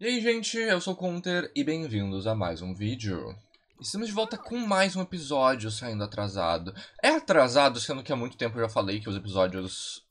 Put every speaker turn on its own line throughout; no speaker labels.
E aí, gente, eu sou o Conter e bem-vindos a mais um vídeo. Estamos de volta com mais um episódio saindo atrasado. É atrasado, sendo que há muito tempo eu já falei que os episódios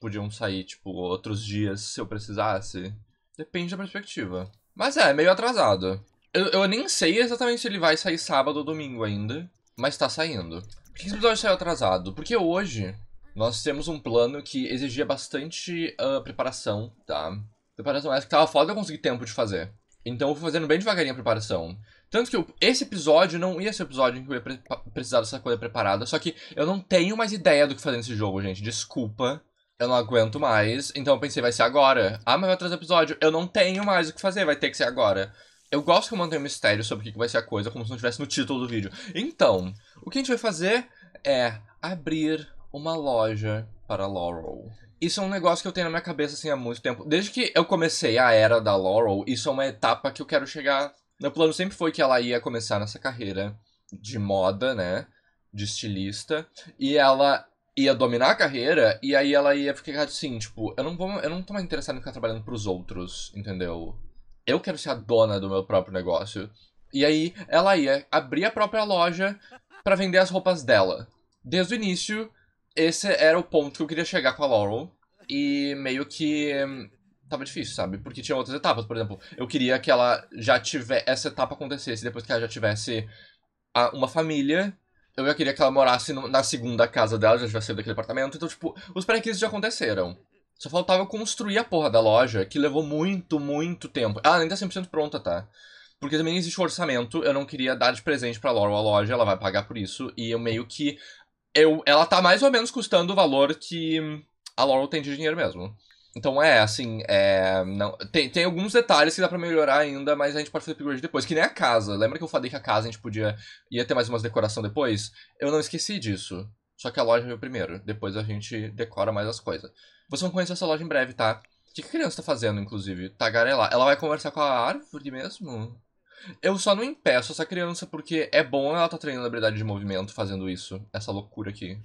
podiam sair, tipo, outros dias se eu precisasse. Depende da perspectiva. Mas é, meio atrasado. Eu, eu nem sei exatamente se ele vai sair sábado ou domingo ainda, mas tá saindo. Por que esse episódio saiu atrasado? Porque hoje nós temos um plano que exigia bastante uh, preparação, tá? preparação essa que tava foda eu conseguir tempo de fazer. Então eu fui fazendo bem devagarinho a preparação. Tanto que eu, esse episódio não ia ser o episódio em que eu ia pre precisar dessa coisa preparada. Só que eu não tenho mais ideia do que fazer nesse jogo, gente. Desculpa. Eu não aguento mais. Então eu pensei, vai ser agora. Ah, mas vai trazer episódio. Eu não tenho mais o que fazer, vai ter que ser agora. Eu gosto que eu mantenho um mistério sobre o que vai ser a coisa, como se não tivesse no título do vídeo. Então, o que a gente vai fazer é abrir uma loja para Laurel. Isso é um negócio que eu tenho na minha cabeça assim há muito tempo. Desde que eu comecei a era da Laurel, isso é uma etapa que eu quero chegar. Meu plano sempre foi que ela ia começar nessa carreira de moda, né? De estilista. E ela ia dominar a carreira e aí ela ia ficar assim, tipo, eu não vou, eu não tô mais interessado em ficar trabalhando para os outros, entendeu? Eu quero ser a dona do meu próprio negócio. E aí ela ia abrir a própria loja para vender as roupas dela. Desde o início, esse era o ponto que eu queria chegar com a Laurel. E meio que hum, tava difícil, sabe? Porque tinha outras etapas, por exemplo, eu queria que ela já tivesse essa etapa acontecesse depois que ela já tivesse a, uma família. Eu já queria que ela morasse no, na segunda casa dela, já tivesse saído daquele apartamento. Então, tipo, os pré-requisitos já aconteceram. Só faltava construir a porra da loja, que levou muito, muito tempo. Ela nem tá 100% pronta, tá? Porque também existe um orçamento, eu não queria dar de presente pra Laurel a loja, ela vai pagar por isso. E eu meio que eu, ela tá mais ou menos custando o valor que a Laurel tem de dinheiro mesmo. Então é, assim, é, não, tem, tem alguns detalhes que dá pra melhorar ainda, mas a gente pode fazer upgrade depois. Que nem a casa. Lembra que eu falei que a casa a gente podia. ia ter mais umas decoração depois? Eu não esqueci disso. Só que a loja veio primeiro. Depois a gente decora mais as coisas. Vocês vão conhecer essa loja em breve, tá? O que a criança tá fazendo, inclusive? tagarela Ela vai conversar com a árvore mesmo? Eu só não impeço essa criança, porque é bom ela tá treinando a habilidade de movimento fazendo isso. Essa loucura aqui.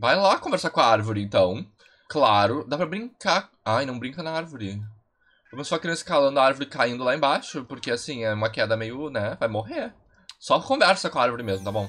Vai lá conversar com a árvore, então. Claro, dá pra brincar. Ai, não brinca na árvore. Começou a criança escalando a árvore caindo lá embaixo, porque assim, é uma queda meio, né, vai morrer. Só conversa com a árvore mesmo, tá bom?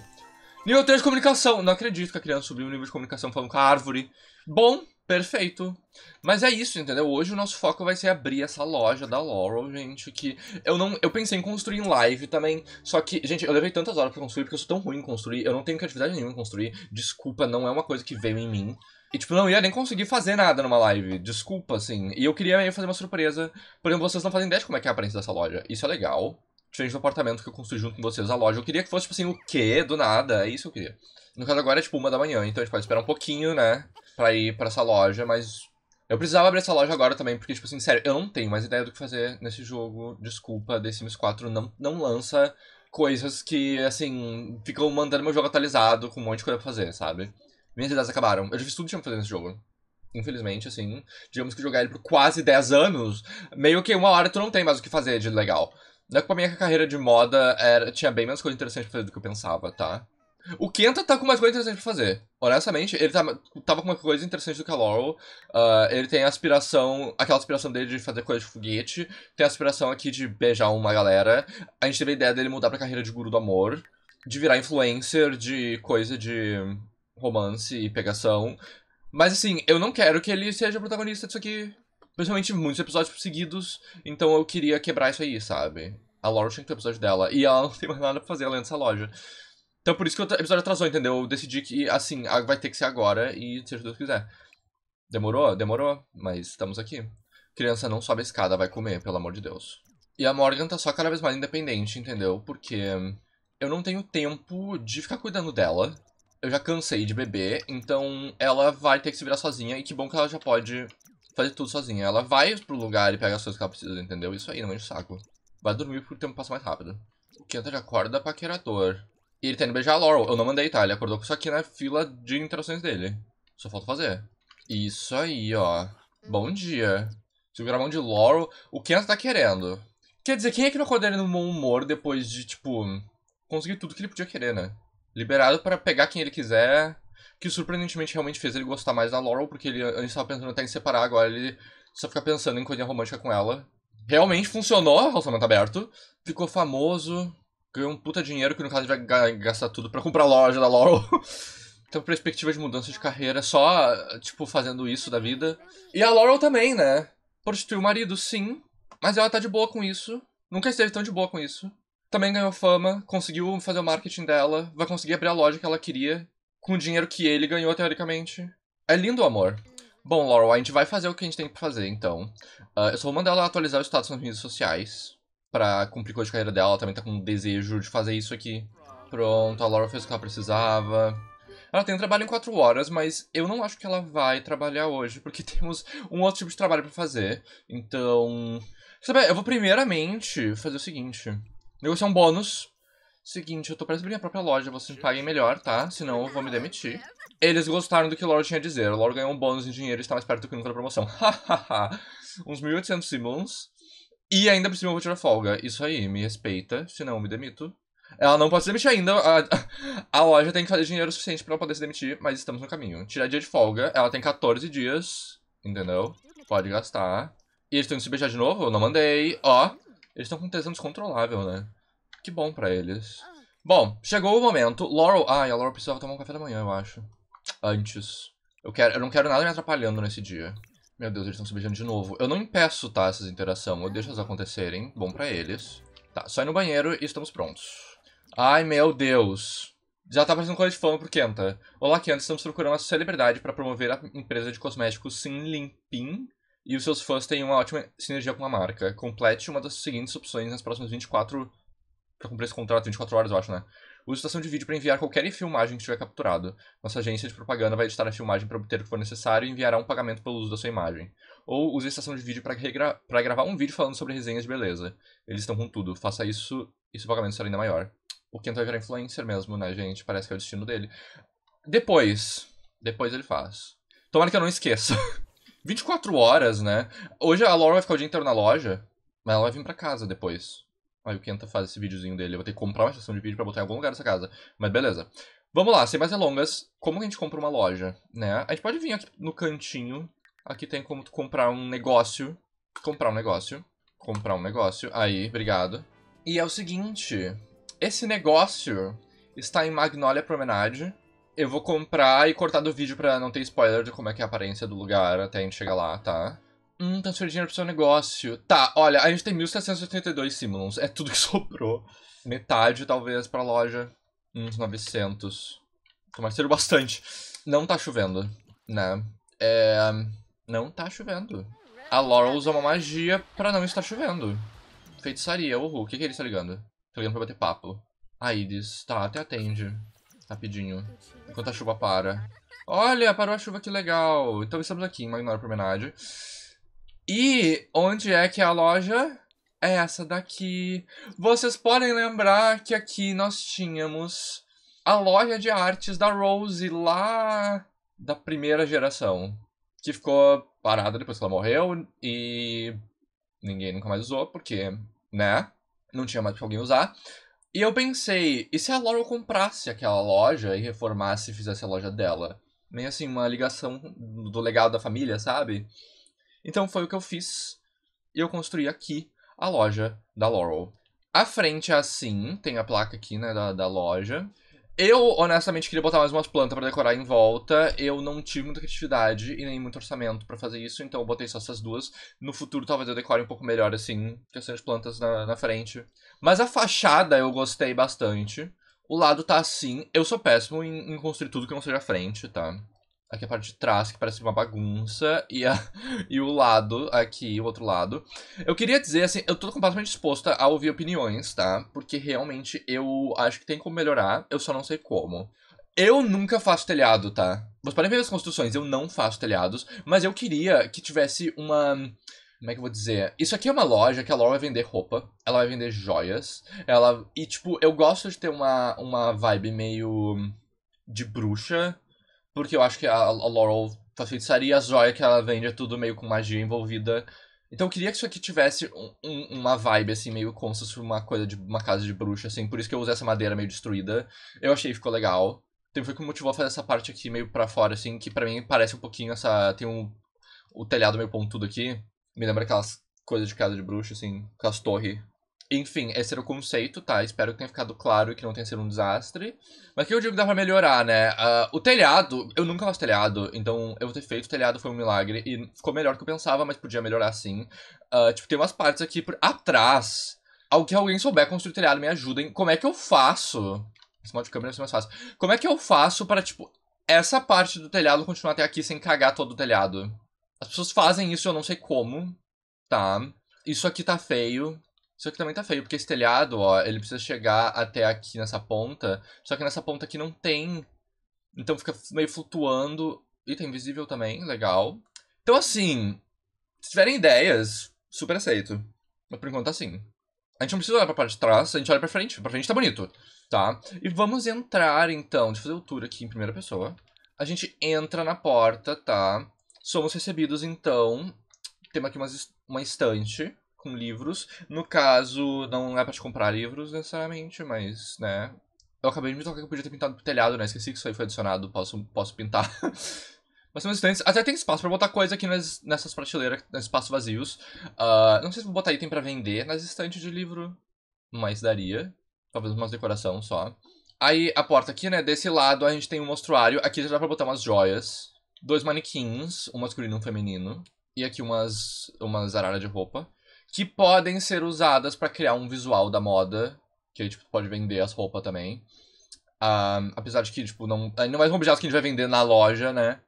Nível 3 de comunicação. Não acredito que a criança subiu o nível de comunicação falando com a árvore. Bom, Perfeito. Mas é isso, entendeu? Hoje o nosso foco vai ser abrir essa loja da Laurel, gente, que eu não, eu pensei em construir em live também, só que, gente, eu levei tantas horas para construir porque eu sou tão ruim em construir, eu não tenho criatividade nenhuma em construir. Desculpa, não é uma coisa que veio em mim. E, tipo, não ia nem conseguir fazer nada numa live. Desculpa, assim. E eu queria meio fazer uma surpresa. Por exemplo, vocês não fazem ideia de como é que é a aparência dessa loja. Isso é legal. Diferente do apartamento que eu construí junto com vocês, a loja. Eu queria que fosse, tipo assim, o quê? Do nada. É isso que eu queria. No caso agora é, tipo, uma da manhã. Então a gente pode esperar um pouquinho, né? para ir para essa loja, mas eu precisava abrir essa loja agora também, porque, tipo assim, sério, eu não tenho mais ideia do que fazer nesse jogo. Desculpa, The Sims 4 não, não lança coisas que, assim, ficam mandando meu jogo atualizado com um monte de coisa pra fazer, sabe? Minhas ideias acabaram. Eu já fiz tudo que tinha pra fazer nesse jogo. Infelizmente, assim, digamos que jogar ele por quase 10 anos, meio que uma hora tu não tem mais o que fazer de legal. Não é que pra mim a carreira de moda era, tinha bem menos coisa interessante pra fazer do que eu pensava, tá? O Kenta tá com mais coisa interessante pra fazer honestamente, ele tava, tava com uma coisa interessante do Calorwell. Uh, ah, ele tem a aspiração, aquela aspiração dele de fazer coisa de foguete, tem a aspiração aqui de beijar uma galera. A gente teve a ideia dele mudar pra carreira de guru do amor, de virar influencer, de coisa de romance e pegação. Mas assim, eu não quero que ele seja protagonista disso aqui. Principalmente muitos episódios seguidos, então eu queria quebrar isso aí, sabe? A Laura tinha que ter episódio dela. E ela não tem mais nada pra fazer além dessa loja. Então por isso que o episódio atrasou, entendeu? Eu decidi que, assim, vai ter que ser agora e seja Deus quiser. Demorou? Demorou, mas estamos aqui. Criança não sobe a escada, vai comer, pelo amor de Deus. E a Morgan tá só cada vez mais independente, entendeu? Porque eu não tenho tempo de ficar cuidando dela. Eu já cansei de beber, então ela vai ter que se virar sozinha. E que bom que ela já pode fazer tudo sozinha. Ela vai pro lugar e pega as coisas que ela precisa, entendeu? Isso aí, não enche o saco. Vai dormir porque o tempo passa mais rápido. O Kenta já acorda é paquerador. E ele tá indo beijar a Laurel. Eu não mandei, tá? Ele acordou com isso aqui na fila de interações dele. Só falta fazer. Isso aí, ó. Bom dia. Segura a mão de Laurel. O Kenta tá querendo. Quer dizer, quem é que não acordou no bom humor depois de, tipo, conseguir tudo que ele podia querer, né? Liberado para pegar quem ele quiser. Que surpreendentemente realmente fez ele gostar mais da Laurel, porque ele antes estava pensando até em separar, agora ele só fica pensando em coisa romântica com ela. Realmente funcionou, relacionamento aberto. Ficou famoso ganhou é um puta dinheiro que no caso ele vai gastar tudo para comprar a loja da Laurel. Então, perspectiva de mudança de carreira, só, tipo, fazendo isso da vida. E a Laurel também, né? Prostituiu o marido, sim, mas ela tá de boa com isso. Nunca esteve tão de boa com isso. Também ganhou fama, conseguiu fazer o marketing dela, vai conseguir abrir a loja que ela queria, com o dinheiro que ele ganhou, teoricamente. É lindo o amor. Bom, Laurel, a gente vai fazer o que a gente tem que fazer, então. Uh, eu só vou mandar ela atualizar o status nas redes sociais pra cumprir com a carreira dela. Ela também tá com um desejo de fazer isso aqui. Pronto, a Laura fez o que ela precisava. Ela tem um trabalho em 4 horas, mas eu não acho que ela vai trabalhar hoje, porque temos um outro tipo de trabalho para fazer. Então. Sabe, eu vou primeiramente fazer o seguinte: negociar um bônus. Seguinte, eu tô pra abrir minha própria loja, vocês me paguem melhor, tá? Senão eu vou me demitir. Eles gostaram do que Laura tinha a dizer. Laura ganhou um bônus em dinheiro e está mais perto do que nunca da promoção. Hahaha. Uns 1.800 simons. E ainda por cima eu vou tirar folga. Isso aí, me respeita, senão eu me demito. Ela não pode se demitir ainda. A, a loja tem que fazer dinheiro suficiente para ela poder se demitir, mas estamos no caminho. Tirar dia de folga. Ela tem 14 dias, entendeu? Pode gastar. E eles estão indo se beijar de novo? Eu não mandei. Ó, eles estão com tesão descontrolável, né? Que bom para eles. Bom, chegou o momento. Laurel... Ai, a Laurel precisava tomar um café da manhã, eu acho. Antes. Eu, quero... eu não quero nada me atrapalhando nesse dia. Meu Deus, eles estão se beijando de novo. Eu não impeço, tá, essas interações. Eu deixo elas acontecerem. Bom para eles. Tá, sai no banheiro e estamos prontos. Ai, meu Deus. Já tá parecendo coisa de fama pro Kenta. Olá, Kenta. Estamos procurando a celebridade para promover a empresa de cosméticos Sin Limpin. E os seus fãs têm uma ótima sinergia com a marca. Complete uma das seguintes opções nas próximas 24... Pra cumprir esse contrato, 24 horas, eu acho, né? Use estação de vídeo para enviar qualquer filmagem que estiver capturado. Nossa agência de propaganda vai editar a filmagem para obter o que for necessário e enviará um pagamento pelo uso da sua imagem. Ou use estação de vídeo para regra... gravar um vídeo falando sobre resenhas de beleza. Eles estão com tudo. Faça isso e seu pagamento será ainda maior. O Kento vai virar influencer mesmo, né, gente? Parece que é o destino dele. Depois. Depois ele faz. Tomara que eu não esqueça. 24 horas, né? Hoje a Laura vai ficar o dia inteiro na loja, mas ela vai vir pra casa depois. Aí o Kenta faz esse videozinho dele. Eu vou ter que comprar uma estação de vídeo pra botar em algum lugar dessa casa. Mas beleza. Vamos lá, sem mais delongas. Como que a gente compra uma loja, né? A gente pode vir aqui no cantinho. Aqui tem como tu comprar um negócio. Comprar um negócio. Comprar um negócio. Aí, obrigado. E é o seguinte. Esse negócio está em Magnolia Promenade. Eu vou comprar e cortar do vídeo pra não ter spoiler de como é que é a aparência do lugar até a gente chegar lá, tá? Hum, transferir tá dinheiro pro seu negócio. Tá, olha, a gente tem 1.782 Simulons. É tudo que sobrou. Metade, talvez, pra loja. Uns 900. Mas tiro bastante. Não tá chovendo, né? É... Não tá chovendo. A Laurel usa uma magia pra não estar chovendo. Feitiçaria, uhul. O que que ele está ligando? Tá ligando pra bater papo. A Iris, tá, até atende. Rapidinho. Enquanto a chuva para. Olha, parou a chuva, que legal. Então estamos aqui em Magnora Promenade. E onde é que é a loja? É essa daqui. Vocês podem lembrar que aqui nós tínhamos a loja de artes da Rose lá da primeira geração, que ficou parada depois que ela morreu e ninguém nunca mais usou porque, né? Não tinha mais pra alguém usar. E eu pensei, e se a Laurel comprasse aquela loja e reformasse e fizesse a loja dela? Meio assim, uma ligação do legado da família, sabe? Então foi o que eu fiz. E eu construí aqui a loja da Laurel. A frente é assim, tem a placa aqui, né, da, da loja. Eu, honestamente, queria botar mais umas plantas para decorar em volta. Eu não tive muita criatividade e nem muito orçamento para fazer isso, então eu botei só essas duas. No futuro, talvez eu decore um pouco melhor, assim, questão de plantas na, na frente. Mas a fachada eu gostei bastante. O lado tá assim. Eu sou péssimo em, em construir tudo que não seja frente, tá? aqui é a parte de trás, que parece uma bagunça, e, a, e o lado aqui, o outro lado. Eu queria dizer, assim, eu tô completamente disposta a ouvir opiniões, tá? Porque realmente eu acho que tem como melhorar, eu só não sei como. Eu nunca faço telhado, tá? Vocês podem ver as construções, eu não faço telhados, mas eu queria que tivesse uma. Como é que eu vou dizer? Isso aqui é uma loja que a Laura vai vender roupa, ela vai vender joias, ela. E, tipo, eu gosto de ter uma, uma vibe meio. de bruxa, porque eu acho que a, a Laurel faz tá feitiçaria, a joia que ela vende é tudo meio com magia envolvida. Então eu queria que isso aqui tivesse um, um, uma vibe, assim, meio como se uma coisa de uma casa de bruxa, assim. Por isso que eu usei essa madeira meio destruída. Eu achei que ficou legal. Então foi que me motivou a fazer essa parte aqui meio para fora, assim, que para mim parece um pouquinho essa. Tem um. O telhado meio pontudo aqui. Me lembra aquelas coisas de casa de bruxa, assim, aquelas torres enfim, esse era o conceito, tá? Espero que tenha ficado claro e que não tenha sido um desastre. Mas que eu digo que dá pra melhorar, né? Uh, o telhado, eu nunca faço telhado, então eu ter feito o telhado foi um milagre e ficou melhor do que eu pensava, mas podia melhorar sim. Uh, tipo, tem umas partes aqui por atrás. Que alguém souber construir telhado, me ajudem. Como é que eu faço? Esse modo de câmera vai ser mais fácil. Como é que eu faço para, tipo, essa parte do telhado continuar até aqui sem cagar todo o telhado? As pessoas fazem isso, eu não sei como. Tá. Isso aqui tá feio. Só que também tá feio, porque esse telhado, ó, ele precisa chegar até aqui nessa ponta. Só que nessa ponta aqui não tem. Então fica meio flutuando. E tá invisível também, legal. Então assim, se tiverem ideias, super aceito. Mas por enquanto tá assim. A gente não precisa olhar pra parte de trás, a gente olha pra frente. Pra frente tá bonito, tá? E vamos entrar então, deixa eu fazer o tour aqui em primeira pessoa. A gente entra na porta, tá? Somos recebidos então. Temos aqui umas, uma estante com livros. No caso, não é pra te comprar livros necessariamente, mas, né. Eu acabei de me tocar que eu podia ter pintado pro telhado, né? Esqueci que isso aí foi adicionado, posso, posso pintar. Mas meus estantes, até tem espaço pra botar coisa aqui nas, nessas prateleiras, nesses espaços vazios. Uh, não sei se vou botar item pra vender nas estantes de livro, mas daria. Talvez umas decoração só. Aí a porta aqui, né? Desse lado a gente tem um mostruário. Aqui já dá pra botar umas joias. Dois manequins, um masculino e um feminino. E aqui umas, umas araras de roupa que podem ser usadas para criar um visual da moda, que aí, tipo, pode vender as roupas também. Um, apesar de que, tipo, não, não é mais um objeto que a gente vai vender na loja, né?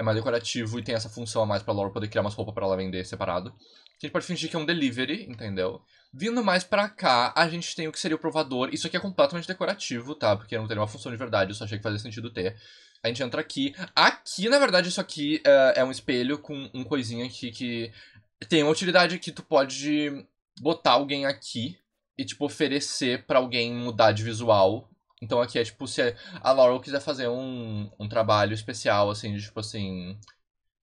É mais decorativo e tem essa função a mais pra Laura poder criar umas roupas para ela vender separado. Que a gente pode fingir que é um delivery, entendeu? Vindo mais pra cá, a gente tem o que seria o provador. Isso aqui é completamente decorativo, tá? Porque não tem uma função de verdade, eu só achei que fazia sentido ter. A gente entra aqui. Aqui, na verdade, isso aqui uh, é um espelho com um coisinha aqui que tem uma utilidade que tu pode botar alguém aqui e, tipo, oferecer para alguém mudar de visual. Então aqui é tipo, se a Laurel quiser fazer um, um trabalho especial, assim, de tipo assim,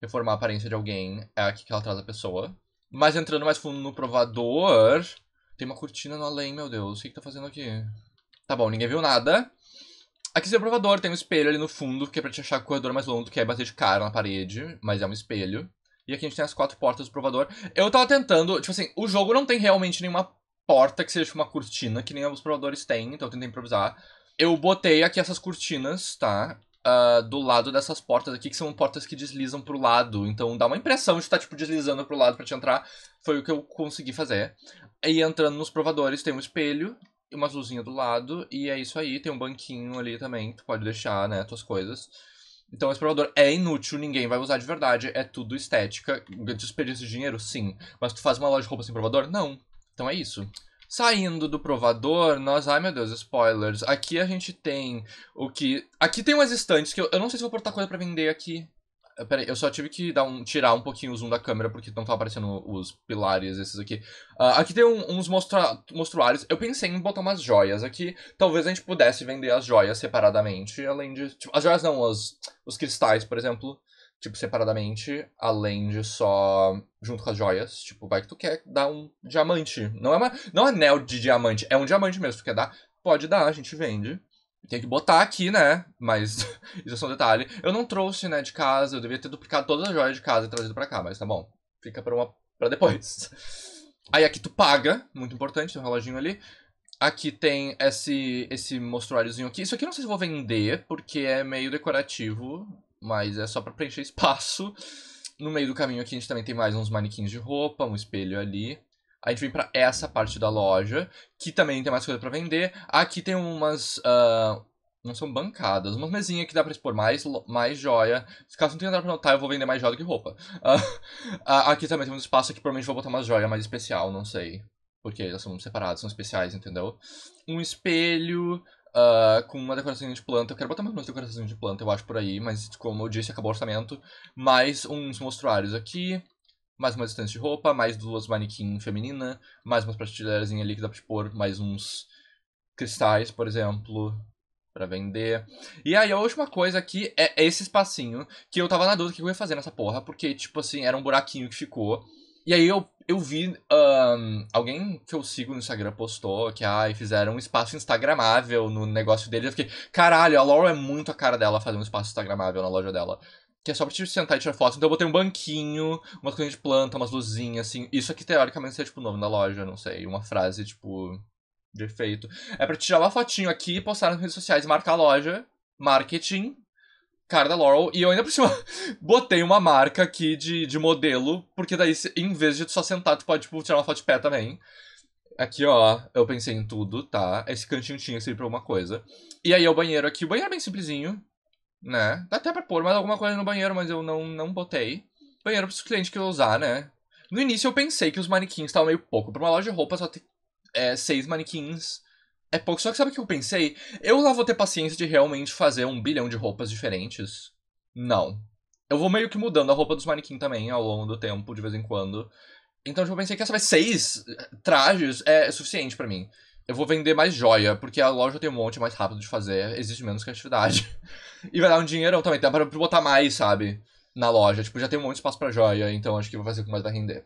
reformar a aparência de alguém, é aqui que ela traz a pessoa. Mas entrando mais fundo no provador, tem uma cortina no além, meu Deus. O que, que tá fazendo aqui? Tá bom, ninguém viu nada. Aqui tem é o provador, tem um espelho ali no fundo, que é pra te achar o corredor mais longo, que é bater de cara na parede, mas é um espelho. E aqui a gente tem as quatro portas do provador. Eu tava tentando, tipo assim, o jogo não tem realmente nenhuma porta que seja uma cortina, que nem os provadores têm, então eu tentei improvisar. Eu botei aqui essas cortinas, tá? Uh, do lado dessas portas aqui, que são portas que deslizam pro lado. Então dá uma impressão de estar, tá, tipo, deslizando pro lado para te entrar. Foi o que eu consegui fazer. E entrando nos provadores, tem um espelho, uma luzinha do lado, e é isso aí. Tem um banquinho ali também, tu pode deixar, né, tuas coisas. Então o explorador é inútil, ninguém vai usar de verdade, é tudo estética, desperdício de dinheiro, sim. Mas tu faz uma loja de roupa sem provador? Não. Então é isso. Saindo do provador, nós. Ai meu Deus, spoilers. Aqui a gente tem o que. Aqui tem umas estantes que eu, eu não sei se vou portar coisa para vender aqui. Ah, peraí, eu só tive que dar um, tirar um pouquinho o zoom da câmera, porque não tá aparecendo os pilares esses aqui. Uh, aqui tem um, uns mostra, mostruários. Eu pensei em botar umas joias aqui. Talvez a gente pudesse vender as joias separadamente, além de... Tipo, as joias não, os, os cristais, por exemplo. Tipo, separadamente, além de só junto com as joias. Tipo, vai que tu quer dar um diamante. Não é uma, não é anel de diamante, é um diamante mesmo. Tu quer dar? Pode dar, a gente vende. Tem que botar aqui, né? Mas isso é só um detalhe. Eu não trouxe, né, de casa. Eu devia ter duplicado todas as joias de casa e trazido pra cá, mas tá bom. Fica pra, uma... pra depois. Aí aqui tu paga, muito importante, tem um reloginho ali. Aqui tem esse, esse mostruáriozinho aqui. Isso aqui não sei se vou vender, porque é meio decorativo, mas é só pra preencher espaço. No meio do caminho aqui a gente também tem mais uns manequins de roupa, um espelho ali. A gente vem para essa parte da loja, que também tem mais coisa para vender. Aqui tem umas. Uh, não são bancadas, umas mesinhas que dá pra expor mais, mais joia. Caso não tenha nada pra notar, eu vou vender mais joia do que roupa. Uh, aqui também tem um espaço que provavelmente vou botar uma joia mais especial, não sei. Porque elas são separadas, são especiais, entendeu? Um espelho. Uh, com uma decoração de planta. Eu quero botar mais uma decoração de planta, eu acho, por aí, mas como eu disse, acabou o orçamento. Mais uns mostruários aqui mais uma estante de roupa, mais duas manequins feminina, mais umas prateleiras ali que dá pra pôr mais uns cristais, por exemplo, para vender. E aí a última coisa aqui é esse espacinho que eu tava na dúvida o que eu ia fazer nessa porra, porque tipo assim, era um buraquinho que ficou. E aí eu, eu vi. Um, alguém que eu sigo no Instagram postou que ai, fizeram um espaço instagramável no negócio dele, Eu fiquei, caralho, a Laura é muito a cara dela fazer um espaço instagramável na loja dela. Que é só pra te sentar e tirar foto. Então eu botei um banquinho, umas coisas de planta, umas luzinhas, assim. Isso aqui, teoricamente, seria, tipo, o nome da loja, não sei. Uma frase, tipo, de efeito. É pra tirar uma fotinho aqui, postar nas redes sociais, marcar a loja, marketing, cara da Laurel. E eu ainda por cima botei uma marca aqui de, de modelo, porque daí, em vez de só sentar, tu pode, tipo, tirar uma foto de pé também. Aqui, ó, eu pensei em tudo, tá? Esse cantinho tinha que servir pra alguma coisa. E aí é o banheiro aqui. O banheiro é bem simplesinho né? Dá até pra pôr mais alguma coisa no banheiro, mas eu não, não botei. Banheiro pros clientes que eu usar, né? No início eu pensei que os manequins estavam meio pouco. Pra uma loja de roupa só ter é, seis manequins é pouco. Só que sabe o que eu pensei? Eu lá vou ter paciência de realmente fazer um bilhão de roupas diferentes? Não. Eu vou meio que mudando a roupa dos manequins também ao longo do tempo, de vez em quando. Então tipo, eu pensei que essa vai seis eh, trajes é, suficiente para mim. Eu vou vender mais joia, porque a loja tem um monte mais rápido de fazer, existe menos criatividade. E vai dar um dinheirão também. Dá pra botar mais, sabe? Na loja. Tipo, já tem um monte de espaço pra joia, então acho que vai fazer com mais vai render.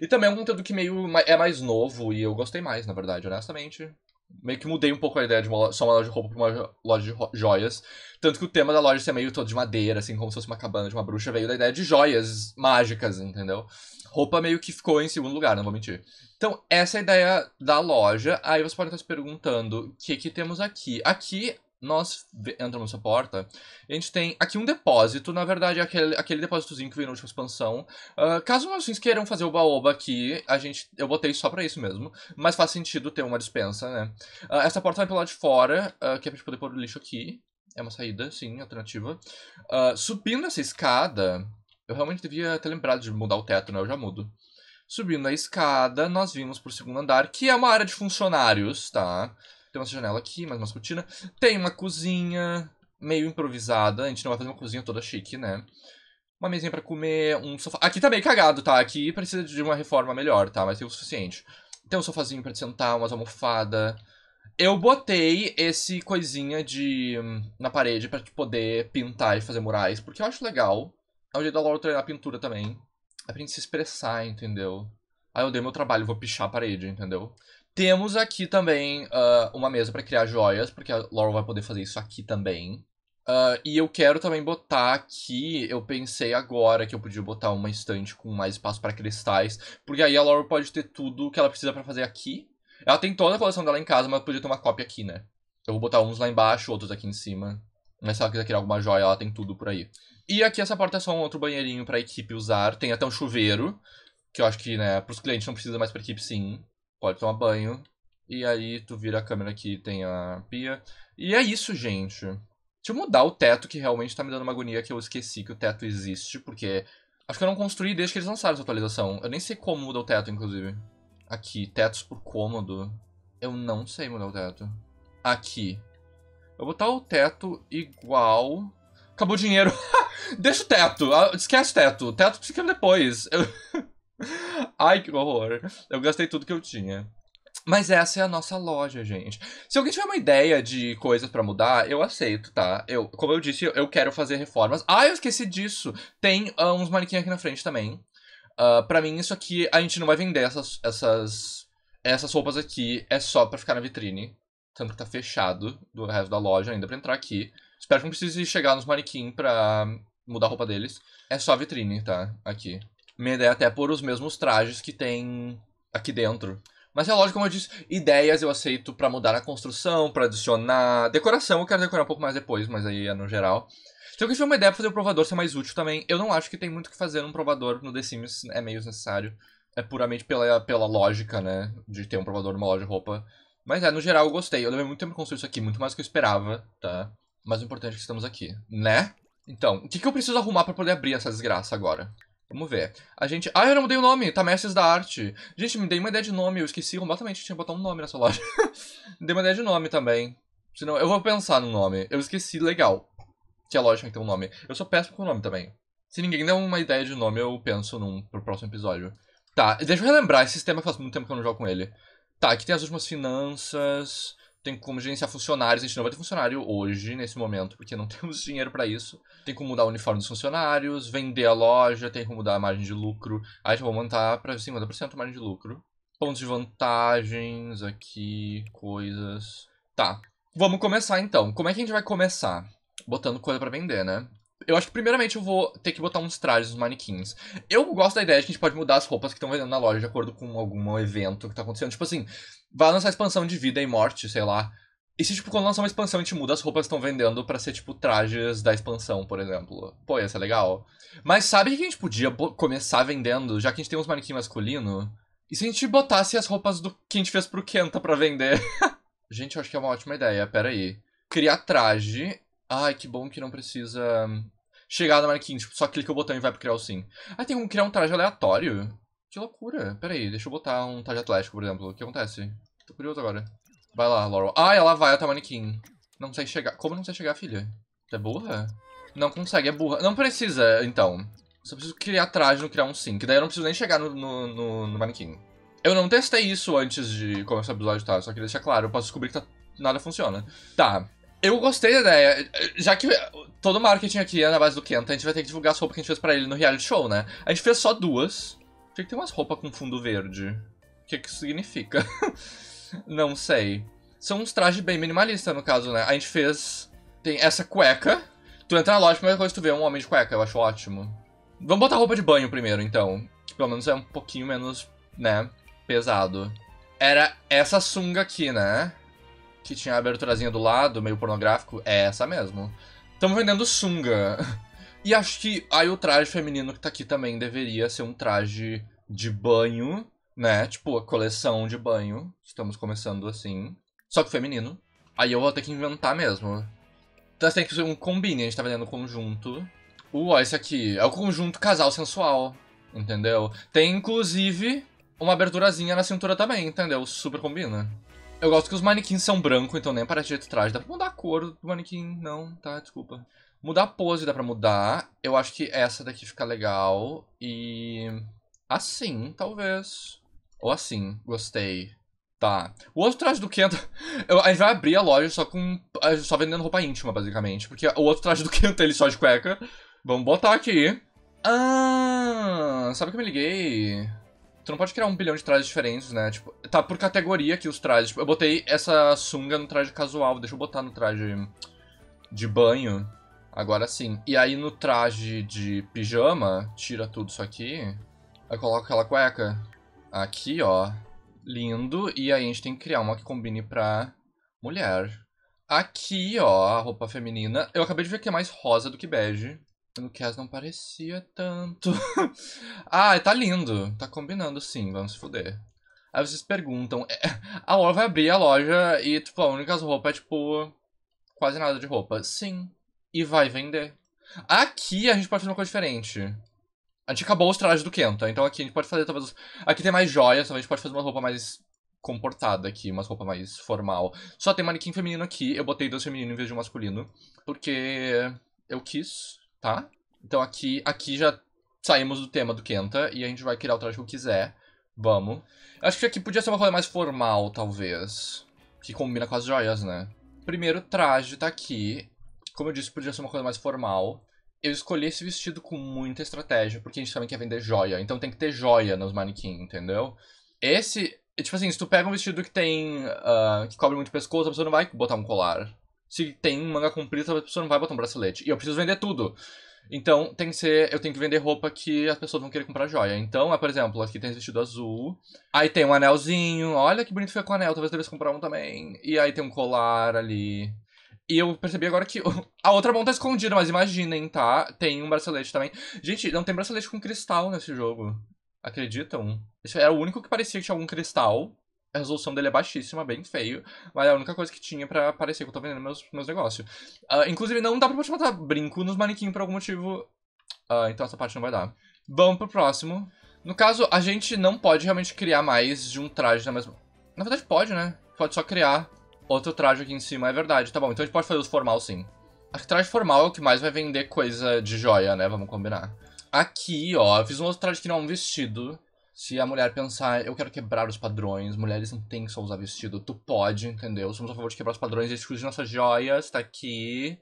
E também é um conteúdo que meio é mais novo e eu gostei mais, na verdade, honestamente. Meio que mudei um pouco a ideia de uma, só uma loja de roupa pra uma loja de joias. Tanto que o tema da loja ser é meio todo de madeira, assim, como se fosse uma cabana de uma bruxa, veio da ideia de joias mágicas, entendeu? Roupa meio que ficou em segundo lugar, não vou mentir. Então, essa é a ideia da loja. Aí você pode estar se perguntando, o que que temos aqui? Aqui nós entramos nessa porta, a gente tem aqui um depósito, na verdade é aquele, aquele depósitozinho que veio na última expansão. Uh, caso vocês queiram fazer o baoba aqui, a gente, eu botei só pra isso mesmo, mas faz sentido ter uma dispensa, né? Uh, essa porta vai pelo lado de fora, uh, que é pra gente poder pôr o lixo aqui. É uma saída, sim, alternativa. subindo essa escada, eu realmente devia ter lembrado de mudar o teto, né? Eu já mudo. Subindo a escada, nós vimos pro segundo andar, que é uma área de funcionários, tá? Tem uma janela aqui, mais uma cortina. Tem uma cozinha meio improvisada. A gente não vai fazer uma cozinha toda chique, né? Uma mesinha pra comer, um sofá. Aqui tá meio cagado, tá? Aqui precisa de uma reforma melhor, tá? Mas tem o suficiente. Tem um sofazinho pra sentar, umas almofadas. Eu botei esse coisinha de hum, na parede pra poder pintar e fazer murais, porque eu acho legal. É o jeito da Laura treinar pintura também. É pra gente se expressar, entendeu? Aí eu dei meu trabalho, vou pichar a parede, entendeu? Temos aqui também uh, uma mesa para criar joias, porque a Laurel vai poder fazer isso aqui também. Uh, e eu quero também botar aqui, eu pensei agora que eu podia botar uma estante com mais espaço para cristais, porque aí a Laura pode ter tudo que ela precisa para fazer aqui. Ela tem toda a coleção dela em casa, mas podia ter uma cópia aqui, né? Eu vou botar uns lá embaixo, outros aqui em cima. Mas se ela quiser criar alguma joia, ela tem tudo por aí. E aqui essa porta é só um outro banheirinho pra equipe usar. Tem até um chuveiro, que eu acho que, né, pros clientes não precisa mais pra equipe sim pode tomar banho. E aí tu vira a câmera que tem a pia. E é isso, gente. Deixa eu mudar o teto, que realmente tá me dando uma agonia que eu esqueci que o teto existe, porque. Acho que eu não construí desde que eles lançaram essa atualização. Eu nem sei como muda o teto, inclusive. Aqui, tetos por cômodo. Eu não sei mudar o teto. Aqui. Eu vou botar o teto igual. Acabou o dinheiro. Deixa o teto. Ah, esquece o teto. O teto fica depois. Eu... Ai, que horror. Eu gastei tudo que eu tinha. Mas essa é a nossa loja, gente. Se alguém tiver uma ideia de coisas para mudar, eu aceito, tá? Eu, como eu disse, eu quero fazer reformas. Ah, eu esqueci disso. Tem uh, uns manequins aqui na frente também. Uh, ah, para mim, isso aqui, a gente não vai vender essas, essas, essas roupas aqui. É só para ficar na vitrine. Tanto que tá fechado do resto da loja ainda para entrar aqui. Espero que não precise chegar nos manequins pra mudar a roupa deles. É só a vitrine, tá? Aqui. Minha ideia é até pôr os mesmos trajes que tem aqui dentro. Mas é lógico, como eu disse, ideias eu aceito para mudar a construção, para adicionar. Decoração eu quero decorar um pouco mais depois, mas aí é no geral. Se eu tiver uma ideia pra fazer o provador ser mais útil também, eu não acho que tem muito o que fazer num provador no The Sims, é meio necessário. É puramente pela, pela lógica, né? De ter um provador numa loja de roupa. Mas é, no geral eu gostei. Eu levei muito tempo pra construir isso aqui, muito mais do que eu esperava, tá? Mas o importante é que estamos aqui, né? Então, o que, que eu preciso arrumar para poder abrir essa desgraça agora? Vamos ver. A gente... Ah, eu não mudei o nome. Tá Mestres da Arte. Gente, me dei uma ideia de nome. Eu esqueci completamente. tinha que botar um nome nessa loja. me dei uma ideia de nome também. Senão, eu vou pensar no nome. Eu esqueci. Legal. Que a loja é tem que ter um nome. Eu sou péssimo com o nome também. Se ninguém der uma ideia de nome, eu penso num pro próximo episódio. Tá, deixa eu relembrar. Esse sistema faz muito tempo que eu não jogo com ele. Tá, aqui tem as últimas finanças tem como gerenciar funcionários. A gente não vai ter funcionário hoje, nesse momento, porque não temos dinheiro para isso. Tem como mudar o uniforme dos funcionários, vender a loja, tem como mudar a margem de lucro. Aí vou aumentar para 50% a margem de lucro. Pontos de vantagens aqui, coisas. Tá. Vamos começar então. Como é que a gente vai começar? Botando coisa para vender, né? Eu acho que primeiramente eu vou ter que botar uns trajes nos manequins. Eu gosto da ideia de que a gente pode mudar as roupas que estão vendendo na loja de acordo com algum evento que tá acontecendo. Tipo assim, vai lançar expansão de vida e morte, sei lá. E se, tipo, quando lançar uma expansão, a gente muda as roupas que estão vendendo para ser, tipo, trajes da expansão, por exemplo. Pô, ia ser legal. Mas sabe o que a gente podia começar vendendo, já que a gente tem uns manequim masculino? E se a gente botasse as roupas do que a gente fez pro Kenta pra vender? gente, eu acho que é uma ótima ideia, pera aí. Criar traje Ai, que bom que não precisa chegar na marquinha. Tipo, só clica o botão e vai pro criar o sim. Ah, tem como criar um traje aleatório? Que loucura. Pera aí, deixa eu botar um traje atlético, por exemplo. O que acontece? Tô curioso agora. Vai lá, Laurel. Ah, ela vai até o manequim. Não consegue chegar. Como não consegue chegar, filha? Você é burra? Não consegue, é burra. Não precisa, então. Só preciso criar traje no criar um sim. Que daí eu não preciso nem chegar no, no, no, no manequim. Eu não testei isso antes de começar o episódio, tá? Só queria deixar claro. Eu posso descobrir que tá... nada funciona. Tá. Eu gostei da ideia. Já que todo o marketing aqui é na base do Kenta, a gente vai ter que divulgar as roupas que a gente fez pra ele no reality show, né? A gente fez só duas. Tinha que ter umas roupas com fundo verde. O que, que isso significa? Não sei. São uns trajes bem minimalistas, no caso, né? A gente fez. Tem essa cueca. Tu entra na loja, a primeira coisa que tu vê é um homem de cueca, eu acho ótimo. Vamos botar roupa de banho primeiro, então. Que pelo menos é um pouquinho menos, né? Pesado. Era essa sunga aqui, né? que tinha a aberturazinha do lado, meio pornográfico, é essa mesmo. Estamos vendendo sunga. E acho que aí o traje feminino que tá aqui também deveria ser um traje de banho, né? Tipo, a coleção de banho. Estamos começando assim. Só que feminino. Aí eu vou ter que inventar mesmo. Então tem que ser um combine, a gente tá vendendo conjunto. Uh, esse aqui é o conjunto casal sensual, entendeu? Tem inclusive uma aberturazinha na cintura também, entendeu? Super combina. Eu gosto que os manequins são brancos, então nem parece jeito traje. Dá pra mudar a cor do manequim? Não, tá, desculpa. Mudar a pose dá pra mudar. Eu acho que essa daqui fica legal. E... Assim, talvez. Ou assim, gostei. Tá. O outro traje do Kenta... Eu, a gente vai abrir a loja só com... Só vendendo roupa íntima, basicamente. Porque o outro traje do Kenta, ele só é de cueca. Vamos botar aqui. Ah, sabe o que eu me liguei? Tu não pode criar um bilhão de trajes diferentes, né? Tipo, tá por categoria aqui os trajes. Tipo, eu botei essa sunga no traje casual, deixa eu botar no traje de banho. Agora sim. E aí no traje de pijama, tira tudo isso aqui. Aí coloca aquela cueca. Aqui, ó. Lindo. E aí a gente tem que criar uma que combine pra mulher. Aqui, ó, a roupa feminina. Eu acabei de ver que é mais rosa do que bege. No caso não parecia tanto. ah, tá lindo. Tá combinando sim, vamos se fuder. Aí vocês perguntam, é, a Laura vai abrir a loja e, tipo, a única roupa é, tipo, quase nada de roupa. Sim. E vai vender. Aqui a gente pode fazer uma coisa diferente. A gente acabou os trajes do Kenta, então aqui a gente pode fazer talvez... Aqui tem mais joias, talvez a gente pode fazer uma roupa mais comportada aqui, uma roupa mais formal. Só tem manequim feminino aqui, eu botei dois feminino em vez de um masculino, porque eu quis, tá? Então aqui, aqui já saímos do tema do Kenta e a gente vai criar o traje que eu quiser. Vamos. Acho que aqui podia ser uma coisa mais formal, talvez. Que combina com as joias, né? Primeiro traje tá aqui. Como eu disse, podia ser uma coisa mais formal. Eu escolhi esse vestido com muita estratégia, porque a gente também quer vender joia. Então tem que ter joia nos manequins, entendeu? Esse, tipo assim, se tu pega um vestido que tem. Uh, que cobre muito pescoço, a pessoa não vai botar um colar se tem manga manga talvez a pessoa não vai botar um bracelete. E eu preciso vender tudo. Então, tem que ser. Eu tenho que vender roupa que as pessoas vão querer comprar joia. Então, é, por exemplo, aqui tem esse vestido azul. Aí tem um anelzinho. Olha que bonito fica com o anel. Talvez eu devesse comprar um também. E aí tem um colar ali. E eu percebi agora que a outra mão tá escondida, mas imaginem, tá? Tem um bracelete também. Gente, não tem bracelete com cristal nesse jogo. Acreditam? Esse era é o único que parecia que tinha algum cristal. A resolução dele é baixíssima, bem feio, mas é a única coisa que tinha para parecer que eu tô vendendo meus, meus negócios. Uh, inclusive, não dá pra botar brinco nos manequins por algum motivo, uh, então essa parte não vai dar. Vamos pro próximo. No caso, a gente não pode realmente criar mais de um traje na mesma... Na verdade, pode, né? Pode só criar outro traje aqui em cima, é verdade. Tá bom, então a gente pode fazer os formal, sim. Acho que traje formal é o que mais vai vender coisa de joia, né? Vamos combinar. Aqui, ó, fiz um outro traje que não é um vestido. Se a mulher pensar, eu quero quebrar os padrões, mulheres não têm que só usar vestido, tu pode, entendeu? Somos a favor de quebrar os padrões, excluir nossas joias, tá aqui.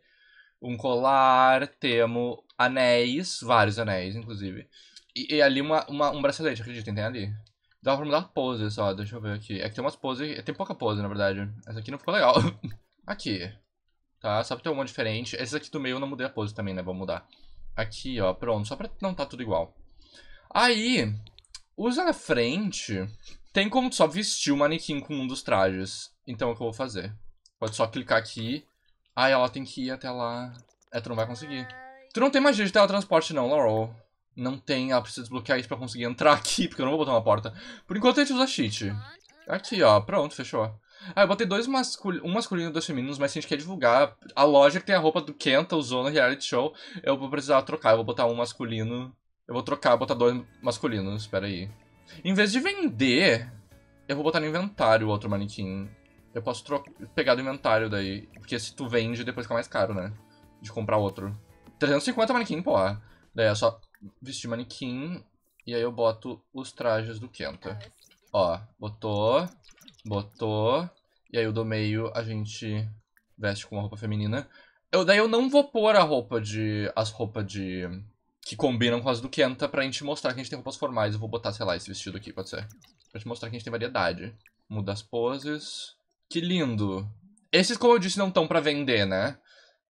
Um colar, temos anéis, vários anéis, inclusive. E, e ali uma, uma, um bracelete, acreditem, tem ali. Dá pra mudar a pose só, deixa eu ver aqui. É que tem umas poses, é, tem pouca pose, na verdade. Essa aqui não ficou legal. aqui, tá? Só pra ter uma diferente. Esses aqui do meio eu não mudei a pose também, né? Vou mudar. Aqui, ó, pronto, só pra não tá tudo igual. Aí, Usa na frente, tem como só vestir o manequim com um dos trajes. Então é o que eu vou fazer. Pode só clicar aqui. Aí ah, ela tem que ir até lá. É, tu não vai conseguir. Tu não tem magia de teletransporte não, Laurel. Não tem, ela precisa desbloquear isso pra conseguir entrar aqui, porque eu não vou botar uma porta. Por enquanto a gente usa cheat. Aqui, ó, pronto, fechou. Ah, eu botei dois mascul um masculino e dois femininos, mas se a gente quer divulgar, a loja que tem a roupa do Kenta usou no reality show, eu vou precisar trocar, eu vou botar um masculino eu vou trocar, botar dois masculinos, espera aí. Em vez de vender, eu vou botar no inventário o outro manequim. Eu posso pegar do inventário daí, porque se tu vende, depois fica mais caro, né? De comprar outro. 350 manequim, pô. Daí é só vestir manequim e aí eu boto os trajes do Kenta. Ó, botou, botou, e aí o do meio a gente veste com uma roupa feminina. Eu, daí eu não vou pôr a roupa de... as roupas de que combinam com as do Kenta pra gente mostrar que a gente tem roupas formais. Eu vou botar, sei lá, esse vestido aqui, pode ser. Pra te mostrar que a gente tem variedade. Muda as poses. Que lindo. Esses, como eu disse, não estão pra vender, né?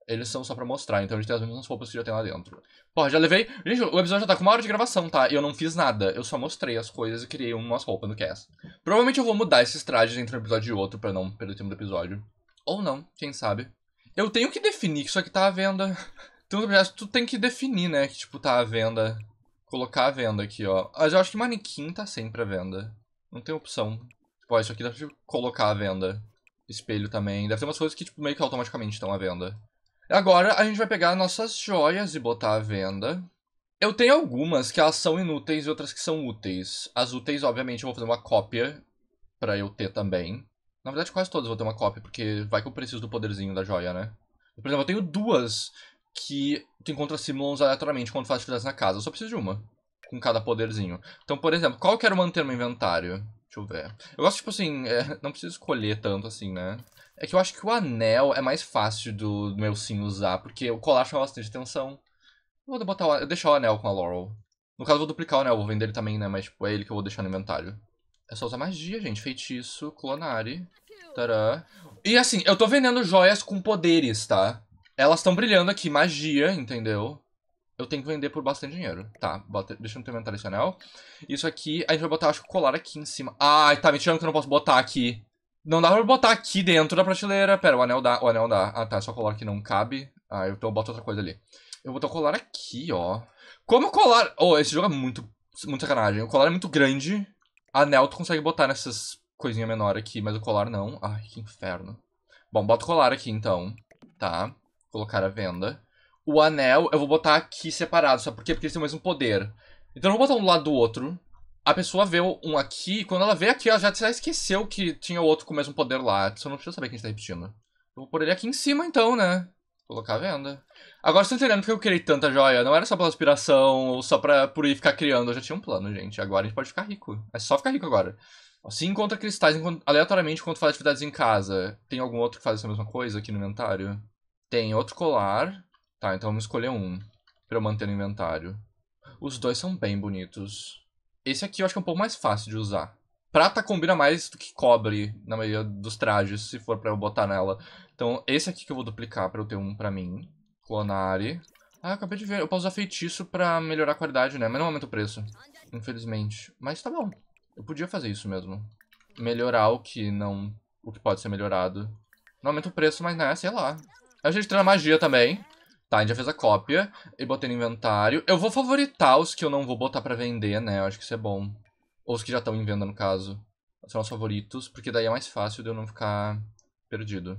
Eles são só pra mostrar, então a gente tem as mesmas roupas que já tem lá dentro. Porra, já levei... Gente, o episódio já tá com uma hora de gravação, tá? Eu não fiz nada, eu só mostrei as coisas e criei umas roupas no cast. Provavelmente eu vou mudar esses trajes entre um episódio e outro pra não perder o tempo do episódio. Ou não, quem sabe. Eu tenho que definir que isso aqui tá à venda. Tem um objetos que tu tem que definir, né? Que, tipo, tá à venda. Colocar a venda aqui, ó. Mas eu acho que manequim tá sempre à venda. Não tem opção. Tipo, ó, isso aqui dá pra tipo, colocar à venda. Espelho também. Deve ter umas coisas que, tipo, meio que automaticamente estão à venda. Agora, a gente vai pegar nossas joias e botar à venda. Eu tenho algumas que elas são inúteis e outras que são úteis. As úteis, obviamente, eu vou fazer uma cópia pra eu ter também. Na verdade, quase todas eu vou ter uma cópia, porque vai que eu preciso do poderzinho da joia, né? Por exemplo, eu tenho duas que tu encontra símbolos aleatoriamente quando faz atividades na casa. Eu só preciso de uma. Com cada poderzinho. Então, por exemplo, qual eu quero manter no meu inventário? Deixa eu ver. Eu gosto, tipo assim, é, não preciso escolher tanto assim, né? É que eu acho que o anel é mais fácil do, do meu sim usar, porque o colar chama bastante atenção. Eu vou botar o, eu deixar o anel com a Laurel. No caso, eu vou duplicar o anel, vou vender ele também, né? Mas, tipo, é ele que eu vou deixar no inventário. É só usar magia, gente. Feitiço, clonare. Tará. E assim, eu tô vendendo joias com poderes, tá? Elas estão brilhando aqui, magia, entendeu? Eu tenho que vender por bastante dinheiro. Tá, bota, deixa eu implementar esse anel. Isso aqui, a gente vai botar, acho que colar aqui em cima. Ai, tá me tirando que eu não posso botar aqui. Não dá pra botar aqui dentro da prateleira. Pera, o anel dá, o anel dá. Ah, tá, é só colar que não cabe. Ah, eu, tô, eu boto outra coisa ali. Eu vou botar o colar aqui, ó. Como colar... Oh, esse jogo é muito, muito sacanagem. O colar é muito grande. Anel tu consegue botar nessas coisinhas menores aqui, mas o colar não. Ai, que inferno. Bom, bota o colar aqui, então. Tá colocar à venda. O anel eu vou botar aqui separado, sabe por quê? Porque eles têm o mesmo poder. Então eu vou botar um do lado do outro. A pessoa vê um aqui, quando ela vê aqui, ela já esqueceu que tinha outro com o mesmo poder lá. Só não precisa saber quem está repetindo. Eu vou pôr ele aqui em cima então, né? Colocar a venda. Agora estou entendendo porque eu criei tanta joia. Não era só pela aspiração ou só pra, por ir ficar criando. Eu já tinha um plano, gente. Agora a gente pode ficar rico. É só ficar rico agora. Se assim encontra cristais aleatoriamente enquanto faz atividades em casa, tem algum outro que faz essa mesma coisa aqui no inventário? Tem outro colar. Tá, então vamos escolher um. Pra eu manter no inventário. Os dois são bem bonitos. Esse aqui eu acho que é um pouco mais fácil de usar. Prata combina mais do que cobre na maioria dos trajes, se for pra eu botar nela. Então, esse aqui que eu vou duplicar pra eu ter um pra mim. Clonare. Ah, acabei de ver. Eu posso usar feitiço pra melhorar a qualidade, né? Mas não aumenta o preço. Infelizmente. Mas tá bom. Eu podia fazer isso mesmo. Melhorar o que não... O que pode ser melhorado. Não aumenta o preço, mas né, sei lá. A gente treina magia também. Tá, a gente já fez a cópia. E botei no inventário. Eu vou favoritar os que eu não vou botar pra vender, né? Eu acho que isso é bom. Ou os que já estão em venda, no caso. São os favoritos, porque daí é mais fácil de eu não ficar perdido.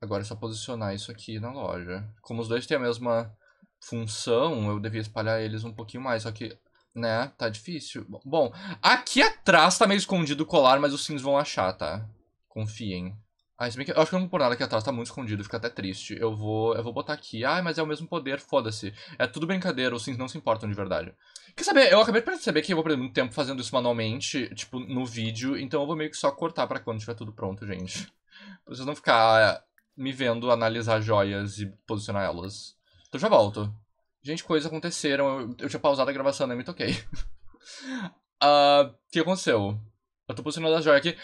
Agora é só posicionar isso aqui na loja. Como os dois têm a mesma função, eu devia espalhar eles um pouquinho mais. Só que, né, tá difícil. Bom, aqui atrás tá meio escondido o colar, mas os sims vão achar, tá? Confiem. Ah, que eu acho que é eu não pôr nada aqui atrás, tá muito escondido, fica até triste. Eu vou, eu vou botar aqui. Ah, mas é o mesmo poder, foda-se. É tudo brincadeira, os sims não se importam de verdade. Quer saber, eu acabei de perceber que eu vou perder muito tempo fazendo isso manualmente, tipo, no vídeo, então eu vou meio que só cortar pra quando tiver tudo pronto, gente. Pra vocês não ficar eh, me vendo analisar joias e posicionar elas. Então já volto. Gente, coisas aconteceram, eu, eu tinha pausado a gravação, nem me toquei. O uh, que aconteceu? Eu tô posicionando a joia aqui.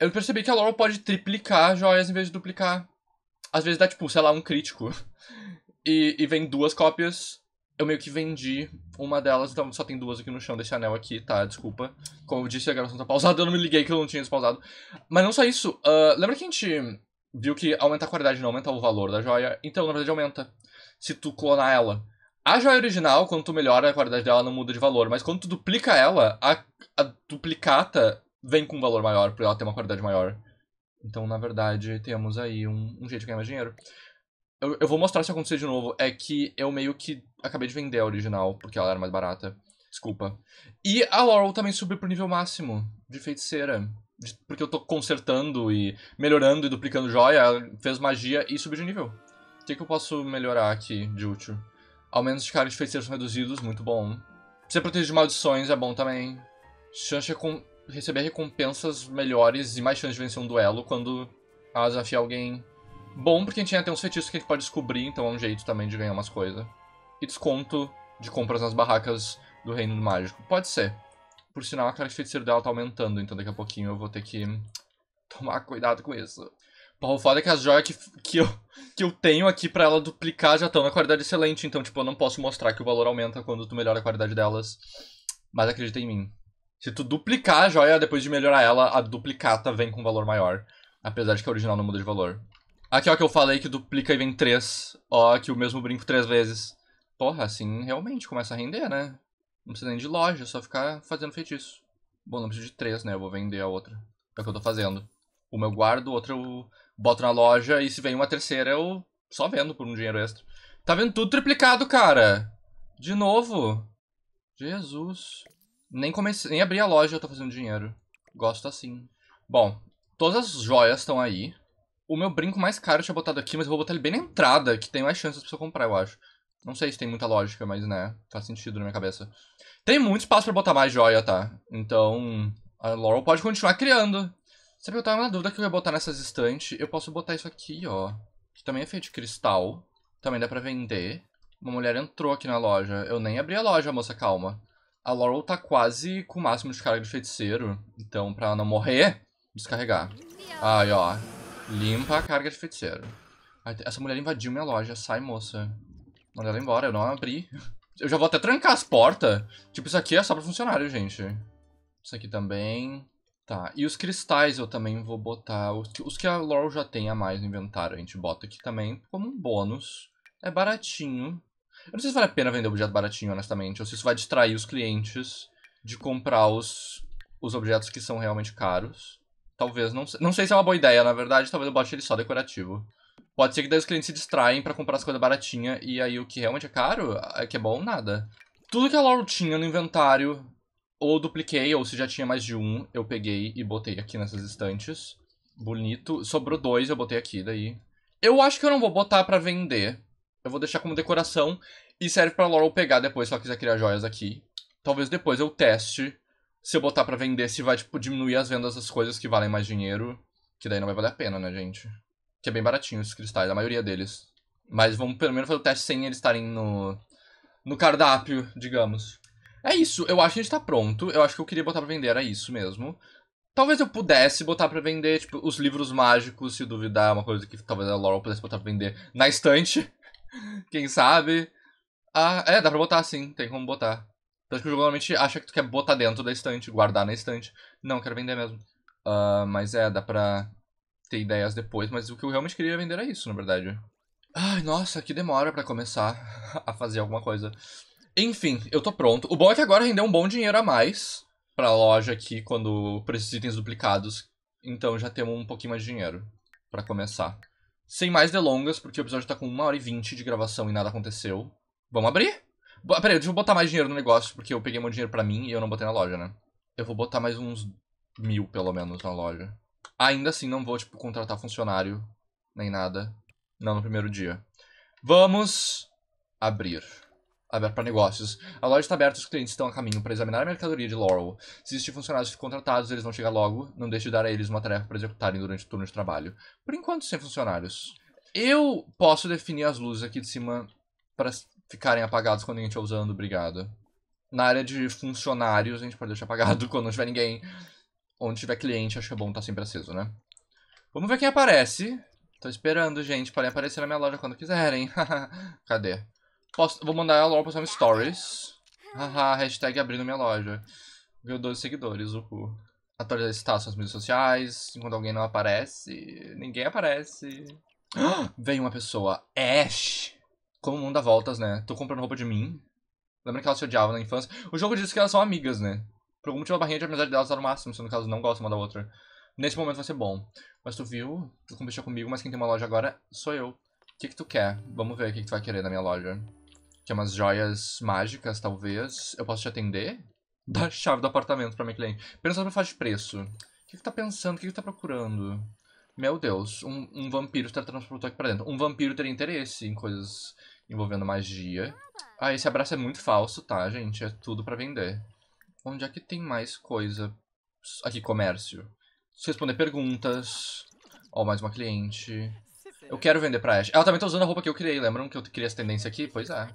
Eu percebi que a Laurel pode triplicar joias em vez de duplicar. Às vezes dá, tipo, sei lá, um crítico. E, e vem duas cópias. Eu meio que vendi uma delas, então só tem duas aqui no chão desse anel aqui, tá? Desculpa. Como eu disse, a gravação tá pausada, eu não me liguei que eu não tinha despausado. Mas não só isso, uh, lembra que a gente viu que aumentar a qualidade não aumenta o valor da joia? Então, na verdade, aumenta. Se tu clonar ela. A joia original, quando tu melhora a qualidade dela, não muda de valor, mas quando tu duplica ela, a, a duplicata vem com um valor maior, pra ela ter uma qualidade maior. Então, na verdade, temos aí um, um jeito de ganhar mais dinheiro. Eu, eu, vou mostrar se acontecer de novo. É que eu meio que acabei de vender a original, porque ela era mais barata. Desculpa. E a Laurel também subiu pro nível máximo de feiticeira. De, porque eu tô consertando e melhorando e duplicando joia, fez magia e subiu de nível. O que, que eu posso melhorar aqui de útil? Aumentos de carga de feiticeiros reduzidos, muito bom. Você protege de maldições é bom também. Chance é com receber recompensas melhores e mais chance de vencer um duelo quando a desafia alguém bom, porque a gente ainda até uns feitiços que a gente pode descobrir, então é um jeito também de ganhar umas coisas. E desconto de compras nas barracas do Reino do Mágico. Pode ser. Por sinal, a carga de feiticeiro dela tá aumentando, então daqui a pouquinho eu vou ter que tomar cuidado com isso. Porra, o foda é que as joias que, que, eu, que eu tenho aqui pra ela duplicar já estão na qualidade excelente, então, tipo, eu não posso mostrar que o valor aumenta quando tu melhora a qualidade delas. Mas acredita em mim. Se tu duplicar a joia, depois de melhorar ela, a duplicata vem com valor maior. Apesar de que a original não muda de valor. Aqui, ó, que eu falei que duplica e vem três. Ó, que o mesmo brinco três vezes. Porra, assim realmente começa a render, né? Não precisa nem de loja, é só ficar fazendo feitiço. Bom, não preciso de três, né? Eu vou vender a outra. É o que eu tô fazendo. Uma eu guardo, outra eu boto na loja. E se vem uma terceira, eu só vendo por um dinheiro extra. Tá vendo tudo triplicado, cara. De novo. Jesus. Nem nem abri a loja eu tô fazendo dinheiro. Gosto assim. Bom, todas as joias estão aí. O meu brinco mais caro eu tinha botado aqui, mas eu vou botar ele bem na entrada, que tem mais chances pra pessoa comprar, eu acho. Não sei se tem muita lógica, mas né, faz sentido na minha cabeça. Tem muito espaço para botar mais joia, tá? Então, a Laurel pode continuar criando. Sabe, eu tava na dúvida que eu ia botar nessas estantes. Eu posso botar isso aqui, ó. Que também é feito de cristal. Também dá pra vender. Uma mulher entrou aqui na loja. Eu nem abri a loja, moça, calma. A Laurel tá quase com o máximo de carga de feiticeiro. Então, pra não morrer, descarregar. Aí, ó. Limpa a carga de feiticeiro. Essa mulher invadiu minha loja. Sai, moça. Manda ela embora. Eu não abri. Eu já vou até trancar as portas. Tipo, isso aqui é só pra funcionário, gente. Isso aqui também. Tá. E os cristais eu também vou botar. Os que a Laurel já tem a mais no inventário, a gente bota aqui também como um bônus. É baratinho. Eu não sei se vale a pena vender objeto baratinho, honestamente, ou se isso vai distrair os clientes de comprar os, os objetos que são realmente caros. Talvez, não, não sei se é uma boa ideia, na verdade, talvez eu bote ele só decorativo. Pode ser que daí os clientes se distraem para comprar as coisas baratinhas e aí o que realmente é caro, é que é bom, nada. Tudo que a Laurel tinha no inventário, ou dupliquei, ou se já tinha mais de um, eu peguei e botei aqui nessas estantes. Bonito. Sobrou dois, eu botei aqui daí. Eu acho que eu não vou botar para vender, eu vou deixar como decoração e serve pra Laurel pegar depois se ela quiser criar joias aqui. Talvez depois eu teste se eu botar para vender, se vai, tipo, diminuir as vendas das coisas que valem mais dinheiro. Que daí não vai valer a pena, né, gente? Que é bem baratinho os cristais, a maioria deles. Mas vamos pelo menos fazer o teste sem eles estarem no, no cardápio, digamos. É isso, eu acho que a gente tá pronto. Eu acho que eu queria botar pra vender, era isso mesmo. Talvez eu pudesse botar pra vender, tipo, os livros mágicos, se duvidar, uma coisa que talvez a Laurel pudesse botar pra vender na estante. Quem sabe? Ah, é, dá pra botar sim, tem como botar. Tanto que o tipo, jogo normalmente acha que tu quer botar dentro da estante, guardar na estante. Não, quero vender mesmo. Uh, mas é, dá pra ter ideias depois, mas o que eu realmente queria vender é isso, na verdade. Ai, nossa, que demora para começar a fazer alguma coisa. Enfim, eu tô pronto. O bom é que agora rendeu um bom dinheiro a mais pra loja aqui quando o de itens duplicados. Então já temos um pouquinho mais de dinheiro para começar. Sem mais delongas, porque o episódio tá com 1 hora e 20 de gravação e nada aconteceu. Vamos abrir? Bo Peraí, deixa eu botar mais dinheiro no negócio, porque eu peguei meu dinheiro pra mim e eu não botei na loja, né? Eu vou botar mais uns mil, pelo menos, na loja. Ainda assim, não vou, tipo, contratar funcionário, nem nada. Não no primeiro dia. Vamos abrir aberto para negócios. A loja está aberta os clientes estão a caminho para examinar a mercadoria de Laurel. Se existem funcionários contratados, eles vão chegar logo. Não deixe de dar a eles uma tarefa para executarem durante o turno de trabalho. Por enquanto, sem funcionários. Eu posso definir as luzes aqui de cima para ficarem apagadas quando a gente estiver usando, obrigado. Na área de funcionários, a gente pode deixar apagado quando não tiver ninguém. Onde tiver cliente, acho que é bom estar tá sempre aceso, né? Vamos ver quem aparece. Tô esperando, gente. Podem aparecer na minha loja quando quiserem. Cadê? Posso, vou mandar ela logo postar no Stories. Haha, hashtag abrindo minha loja. viu 12 seguidores, cu. Atualizar status nas mídias sociais. Quando alguém não aparece, ninguém aparece. vem veio uma pessoa. Ash! Como o mundo dá voltas, né? Tô comprando roupa de mim. Lembra que elas se odiavam na infância? O jogo diz que elas são amigas, né? Por algum motivo a barrinha de amizade delas tá no máximo, se no caso não gostam uma da outra. Nesse momento vai ser bom. Mas tu viu? Tu competiu comigo, mas quem tem uma loja agora sou eu. O que que tu quer? Vamos ver o que que tu vai querer na minha loja que é umas joias mágicas, talvez. Eu posso te atender? Dá a chave do apartamento pra minha cliente. Pensando no faixa de preço. O que, que tá pensando? O que, que tá procurando? Meu Deus, um, um vampiro se transportando aqui pra dentro. Um vampiro teria interesse em coisas envolvendo magia. Ah, esse abraço é muito falso, tá, gente? É tudo pra vender. Onde é que tem mais coisa? Aqui, comércio. Responder perguntas. Ó, oh, mais uma cliente. Eu quero vender pra Ash. Ela também tá usando a roupa que eu criei, lembram que eu criei essa tendência aqui? Pois é.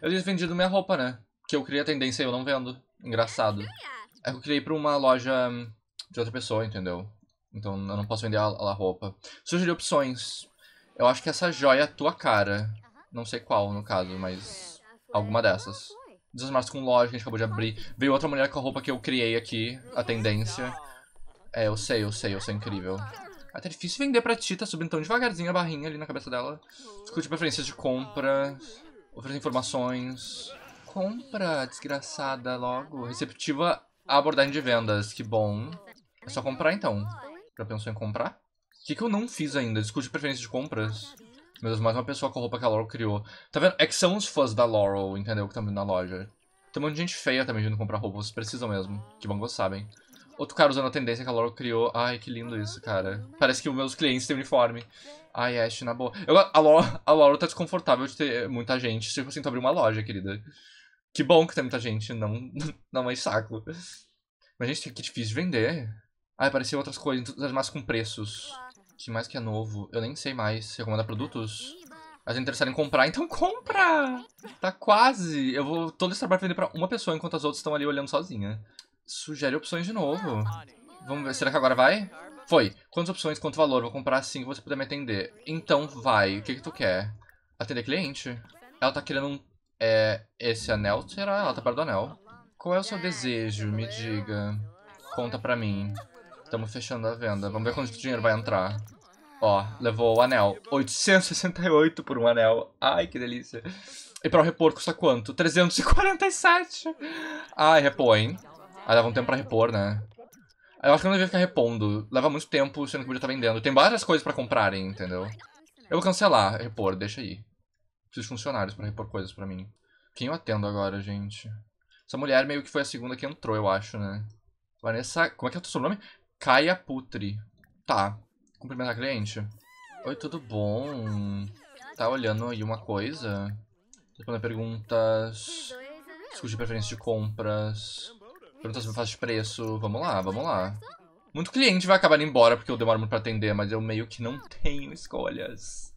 Eu tinha vendido minha roupa, né? Que eu criei a tendência e eu não vendo. Engraçado. É que eu criei pra uma loja de outra pessoa, entendeu? Então eu não posso vender a, a roupa. Sugeri opções. Eu acho que essa joia é a tua cara. Não sei qual, no caso, mas alguma dessas. Desmasco com loja, a gente acabou de abrir. Veio outra mulher com a roupa que eu criei aqui, a tendência. É, eu sei, eu sei, eu sei, incrível. Até difícil vender pra ti, tá subindo tão devagarzinho a barrinha ali na cabeça dela. Escute preferências de compra oferecer informações. Compra, desgraçada, logo. Receptiva à abordagem de vendas. Que bom. É só comprar, então. Já pensou em comprar? O que, que eu não fiz ainda? Discute preferência de compras. Meu Deus, mais uma pessoa com a roupa que a Laurel criou. Tá vendo? É que são os fãs da Laurel, entendeu? Que estão vindo na loja. Tem um monte de gente feia também vindo comprar roupa. Vocês precisam mesmo. Que bom que vocês sabem. Outro cara usando a tendência que a Laura criou. Ai, que lindo isso, cara. Parece que os meus clientes têm uniforme. Ai, Ash, na boa. Eu, a, Laura, a tá desconfortável de ter muita gente. Tipo assim, tu abrir uma loja, querida. Que bom que tem muita gente, não, não é saco. Mas, gente, que difícil de vender. Ai, apareceu outras coisas, mas com preços. que mais que é novo? Eu nem sei mais. Você Recomenda produtos? Mas é interessado em comprar, então compra! Tá quase! Eu vou todo esse trabalho vender pra uma pessoa enquanto as outras estão ali olhando sozinha. Sugere opções de novo. Ah, tá. Vamos ver, será que agora vai? Foi. Quantas opções, quanto valor? Vou comprar assim que você puder me atender. Então vai, o que que tu quer? Atender cliente? Ela tá querendo um... É, esse anel? Será? Ela tá perto do anel. Qual é o seu desejo? Me diga. Conta pra mim. Estamos fechando a venda. Vamos ver quanto dinheiro vai entrar. Ó, levou o anel. 868 por um anel. Ai, que delícia. E pra o repor custa quanto? 347. Ai, repõe. Aí leva um tempo pra repor, né? Eu acho que eu não devia ficar repondo. Leva muito tempo, sendo que o vídeo tá vendendo. Tem várias coisas pra comprarem, entendeu? Eu vou cancelar, repor, deixa aí. Preciso de funcionários pra repor coisas pra mim. Quem eu atendo agora, gente? Essa mulher meio que foi a segunda que entrou, eu acho, né? Vanessa... Como é que é o seu sobrenome? Caia Putri. Tá. Cumprimentar a cliente. Oi, tudo bom? Tá olhando aí uma coisa? Respondendo perguntas. Discute preferência de compras. Perguntar se eu faço preço. Vamos lá, vamos lá. Então? Muito cliente vai acabar indo embora porque eu demoro muito pra atender, mas eu meio que não tenho escolhas.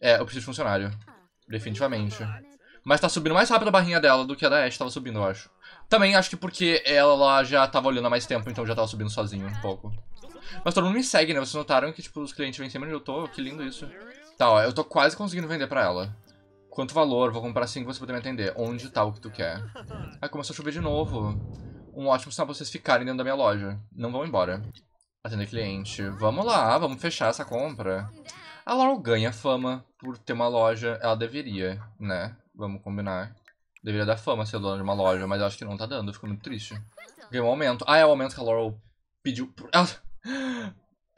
É, eu preciso de funcionário. Ah, Definitivamente. Então tá, né? Mas tá subindo mais rápido a barrinha dela do que a da Ash tava subindo, eu acho. Também acho que porque ela já tava olhando há mais tempo, então já tava subindo sozinho um pouco. Mas todo mundo me segue, né? Vocês notaram que, tipo, os clientes vêm sempre onde eu tô? Que lindo isso. Tá, ó, eu tô quase conseguindo vender pra ela. Quanto valor? Vou comprar assim que você poder me atender. Onde tá o que tu quer? Aí começou a chover de novo. Um ótimo sinal pra vocês ficarem dentro da minha loja. Não vão embora. Atender cliente. Vamos lá, vamos fechar essa compra. A Laurel ganha fama por ter uma loja. Ela deveria, né? Vamos combinar. Deveria dar fama ser dona de uma loja, mas eu acho que não tá dando. ficou muito triste. Ganhou um aumento. Ah, é o aumento que a Laurel pediu. Por... Ah! Ela...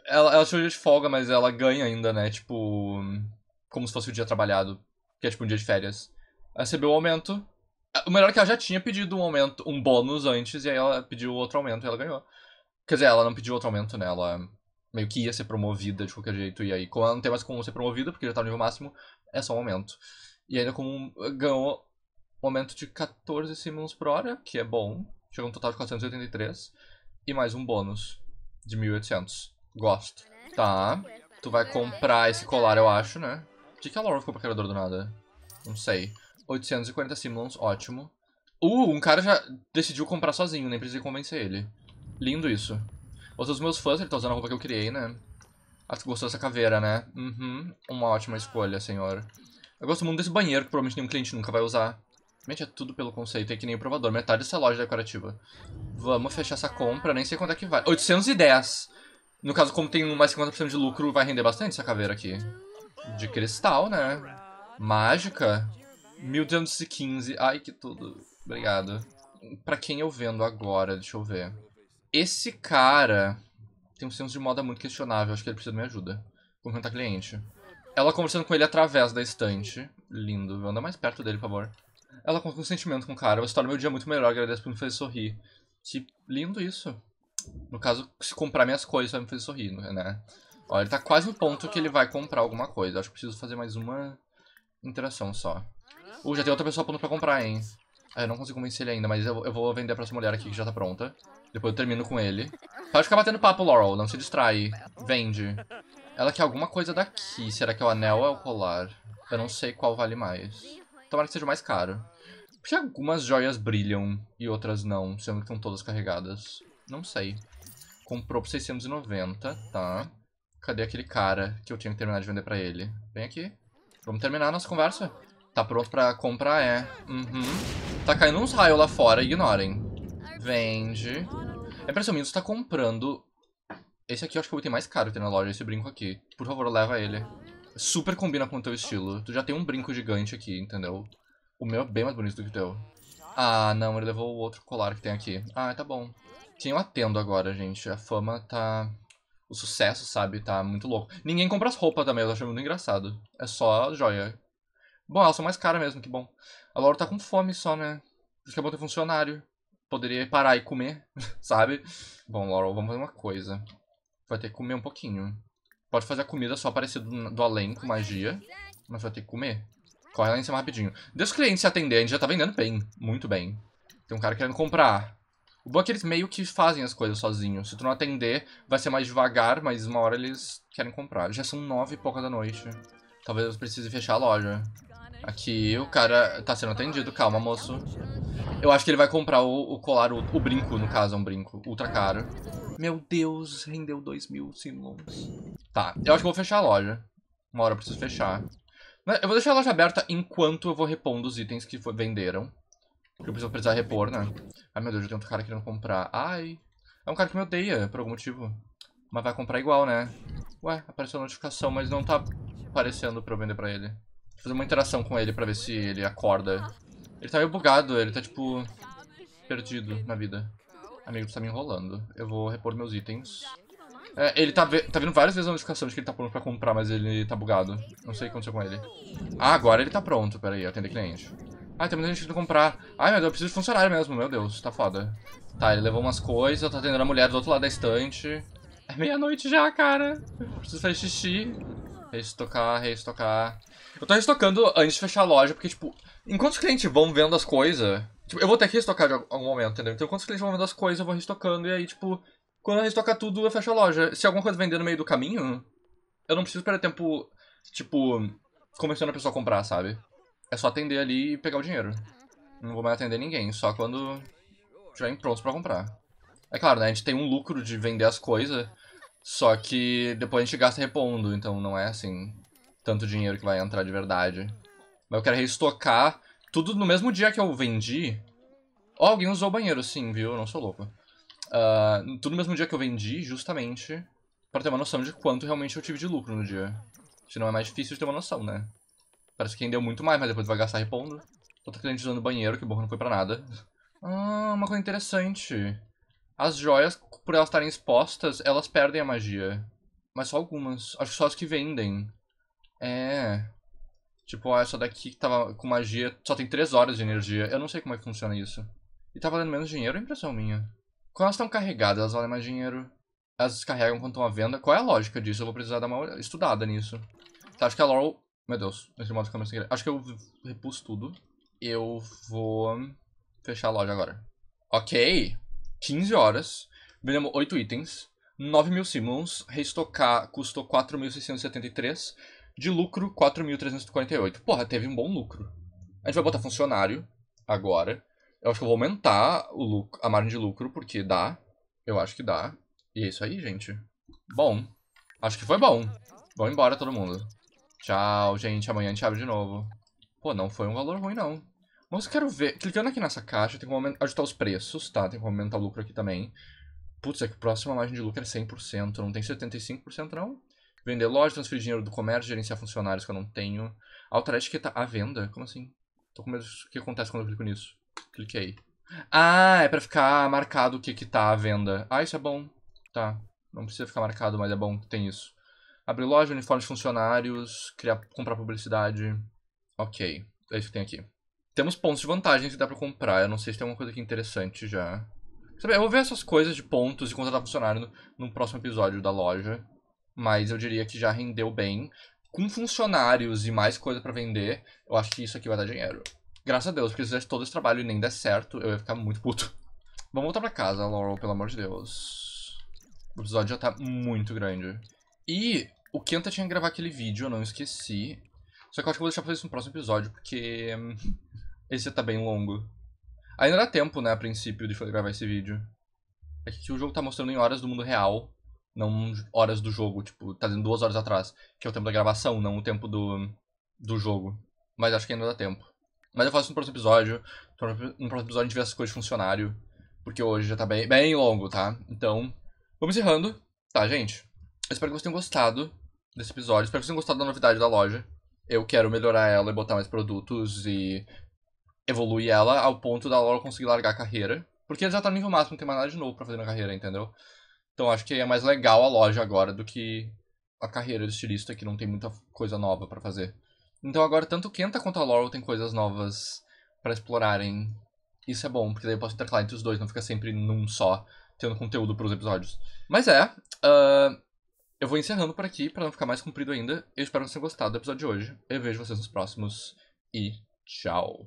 Ela, ela tirou dia de folga, mas ela ganha ainda, né? Tipo, como se fosse o dia trabalhado que é tipo um dia de férias. recebeu um aumento. O melhor é que ela já tinha pedido um aumento, um bônus antes, e aí ela pediu outro aumento e ela ganhou. Quer dizer, ela não pediu outro aumento, né? Ela meio que ia ser promovida de qualquer jeito. E aí, como ela não tem mais como ser promovida, porque já tá no nível máximo, é só um aumento. E ainda como ganhou um aumento de 14 simonos por hora, que é bom. Chegou um total de 483. E mais um bônus de 1800. Gosto. Tá. Tu vai comprar esse colar, eu acho, né? que, que a Laura ficou pra criador do nada? Não sei. 840 Simlons, ótimo. Uh, um cara já decidiu comprar sozinho, nem precisei convencer ele. Lindo isso. Outros meus fãs, ele tá usando a roupa que eu criei, né? Acho que gostou dessa caveira, né? Uhum, uma ótima escolha, senhor. Eu gosto muito desse banheiro, que provavelmente nenhum cliente nunca vai usar. Mente é tudo pelo conceito, é que nem o provador, metade dessa loja decorativa. Vamos fechar essa compra, nem sei quanto é que vai. 810! No caso, como tem mais 50% de lucro, vai render bastante essa caveira aqui de cristal, né? Mágica. 1215. Ai, que tudo. Obrigado. Pra quem eu vendo agora, deixa eu ver. Esse cara tem um senso de moda muito questionável. Acho que ele precisa de minha ajuda. Comentar cliente. Ela conversando com ele através da estante. Lindo. Anda mais perto dele, por favor. Ela conta um sentimento com o cara. Você torna meu dia muito melhor. Agradeço por me fazer sorrir. Que lindo isso. No caso, se comprar minhas coisas vai me fazer sorrir, né? Ó, ele tá quase no ponto que ele vai comprar alguma coisa. Acho que preciso fazer mais uma interação só. Uh, já tem outra pessoa pronta pra comprar, hein? Ah, eu não consigo convencer ele ainda, mas eu, eu vou vender pra essa mulher aqui que já tá pronta. Depois eu termino com ele. Pode ficar batendo papo, Laurel. Não se distrai. Vende. Ela quer alguma coisa daqui. Será que é o anel ou é o colar? Eu não sei qual vale mais. Tomara que seja mais caro. Porque algumas joias brilham e outras não, sendo que estão todas carregadas. Não sei. Comprou por 690, tá. Cadê aquele cara que eu tinha que terminar de vender pra ele? Vem aqui. Vamos terminar a nossa conversa. Tá pronto pra comprar? É. Uhum. Tá caindo uns raios lá fora, ignorem. Vende. É presumido que tá comprando... Esse aqui eu acho que é o item mais caro que tem na loja, esse brinco aqui. Por favor, leva ele. Super combina com o teu estilo. Tu já tem um brinco gigante aqui, entendeu? O meu é bem mais bonito do que o teu. Ah, não, ele levou o outro colar que tem aqui. Ah, tá bom. Quem eu atendo agora, gente? A fama tá o sucesso, sabe? Tá muito louco. Ninguém compra as roupas também, eu acho muito engraçado. É só joia. Bom, elas são mais caras mesmo, que bom. A Laura tá com fome só, né? Por isso que é bom ter funcionário. Poderia parar e comer, sabe? Bom, Laura, vamos fazer uma coisa. Vai ter que comer um pouquinho. Pode fazer a comida só aparecer do, do além com magia. Mas vai ter que comer. Corre lá em cima rapidinho. Deixa os clientes se atender, a gente já tá vendendo bem. Muito bem. Tem um cara querendo comprar. O bom é que eles meio que fazem as coisas sozinhos. Se tu não atender, vai ser mais devagar, mas uma hora eles querem comprar. Já são nove e pouca da noite. Talvez eu precise fechar a loja. Aqui o cara tá sendo atendido. Calma, moço. Eu acho que ele vai comprar o, o colar, o, o, brinco, no caso, é um brinco. Ultra caro. Meu Deus, rendeu dois mil simlons. Tá, eu acho que eu vou fechar a loja. Uma hora eu preciso fechar. Eu vou deixar a loja aberta enquanto eu vou repondo os itens que venderam. Que eu preciso precisar repor, né? Ai meu Deus, eu tem outro cara querendo comprar. Ai. É um cara que me odeia, por algum motivo. Mas vai comprar igual, né? Ué, apareceu a notificação, mas não tá aparecendo pra eu vender pra ele. Vou fazer uma interação com ele pra ver se ele acorda. Ele tá meio bugado, ele tá tipo. perdido na vida. Amigo, você tá me enrolando. Eu vou repor meus itens. É, ele tá, tá vindo várias vezes a notificação de que ele tá pronto pra comprar, mas ele tá bugado. Não sei o que aconteceu com ele. Ah, agora ele tá pronto. Pera aí, atender cliente. Ah, tem muita gente querendo comprar. Ai, meu Deus, eu preciso de funcionário mesmo. Meu Deus, tá foda. Tá, ele levou umas coisas, tá atendendo a mulher do outro lado da estante. É meia-noite já, cara. Preciso fazer xixi. Restocar, restocar. Eu tô restocando antes de fechar a loja, porque, tipo, enquanto os clientes vão vendo as coisas. Tipo, eu vou ter que restocar de algum momento, entendeu? Então, enquanto os clientes vão vendo as coisas, eu vou restocando, e aí, tipo, quando eu restocar tudo, eu fecho a loja. Se alguma coisa vender no meio do caminho, eu não preciso perder tempo, tipo, começando a pessoa a comprar, sabe? É só atender ali e pegar o dinheiro. Não vou mais atender ninguém, só quando estiverem prontos pra comprar. É claro, né? A gente tem um lucro de vender as coisas, só que depois a gente gasta repondo, então não é assim tanto dinheiro que vai entrar de verdade. Mas eu quero reestocar tudo no mesmo dia que eu vendi. Ó, oh, alguém usou o banheiro, sim, viu? Eu não sou louco. Uh, tudo no mesmo dia que eu vendi, justamente para ter uma noção de quanto realmente eu tive de lucro no dia. Senão é mais difícil de ter uma noção, né? Parece que rendeu muito mais, mas depois vai gastar repondo. Outra cliente usando banheiro, que bom, não foi pra nada. Ah, uma coisa interessante. As joias, por elas estarem expostas, elas perdem a magia. Mas só algumas. Acho que só as que vendem. É. Tipo, ah, essa daqui que tava com magia só tem 3 horas de energia. Eu não sei como é que funciona isso. E tá valendo menos dinheiro, é impressão minha. Quando elas estão carregadas, elas valem mais dinheiro. Elas descarregam quando estão à venda. Qual é a lógica disso? Eu vou precisar dar uma estudada nisso. acho que a Laurel meu Deus, esse modo ficou sem querer. Acho que eu repus tudo. Eu vou fechar a loja agora. Ok. 15 horas. Vendemos 8 itens. 9 mil simons, Restocar custou 4.673. De lucro, 4.348. Porra, teve um bom lucro. A gente vai botar funcionário agora. Eu acho que eu vou aumentar o lucro, a margem de lucro, porque dá. Eu acho que dá. E é isso aí, gente. Bom. Acho que foi bom. Vamos embora, todo mundo. Tchau, gente. Amanhã a gente abre de novo. Pô, não foi um valor ruim, não. Mas eu quero ver. Clicando aqui nessa caixa, tem como ajustar os preços, tá? Tem como aumentar o lucro aqui também. Putz, é que a próxima margem de lucro é 100%. Não tem 75%, não? Vender loja, transferir dinheiro do comércio, gerenciar funcionários que eu não tenho. Alterar que etiqueta à venda? Como assim? Tô com medo do que acontece quando eu clico nisso. Cliquei. Ah, é pra ficar marcado o que que tá à venda. Ah, isso é bom. Tá. Não precisa ficar marcado, mas é bom que tem isso. Abrir loja, uniforme de funcionários, criar, comprar publicidade. Ok, é isso que tem aqui. Temos pontos de vantagem que dá pra comprar. Eu não sei se tem alguma coisa aqui interessante já. eu vou ver essas coisas de pontos e contratar funcionário no, no próximo episódio da loja. Mas eu diria que já rendeu bem. Com funcionários e mais coisa para vender, eu acho que isso aqui vai dar dinheiro. Graças a Deus, porque se fizesse todo esse trabalho e nem der certo, eu ia ficar muito puto. Vamos voltar pra casa, Laurel, pelo amor de Deus. O episódio já tá muito grande. E o Kenta tinha que gravar aquele vídeo, eu não esqueci. Só que eu acho que eu vou deixar pra isso no próximo episódio, porque hum, esse tá bem longo. Ainda dá tempo, né, a princípio, de gravar esse vídeo. É que o jogo tá mostrando em horas do mundo real, não horas do jogo, tipo, tá dizendo duas horas atrás, que é o tempo da gravação, não o tempo do, do jogo. Mas acho que ainda dá tempo. Mas eu faço no próximo episódio. No próximo episódio a gente vê as coisas de funcionário. Porque hoje já tá bem, bem longo, tá? Então, vamos encerrando, tá, gente? Eu espero que vocês tenham gostado desse episódio. Espero que vocês tenham gostado da novidade da loja. Eu quero melhorar ela e botar mais produtos e evoluir ela ao ponto da Laura conseguir largar a carreira. Porque ela já tá no nível máximo, não tem mais nada de novo pra fazer na carreira, entendeu? Então acho que é mais legal a loja agora do que a carreira do estilista, que não tem muita coisa nova para fazer. Então agora tanto Kenta quanto a Laurel tem coisas novas para explorarem. Isso é bom, porque daí eu posso intercalar entre os dois, não fica sempre num só, tendo conteúdo para os episódios. Mas é, uh, eu vou encerrando por aqui, para não ficar mais comprido ainda. Eu espero que vocês tenham gostado do episódio de hoje. Eu vejo vocês nos próximos e tchau!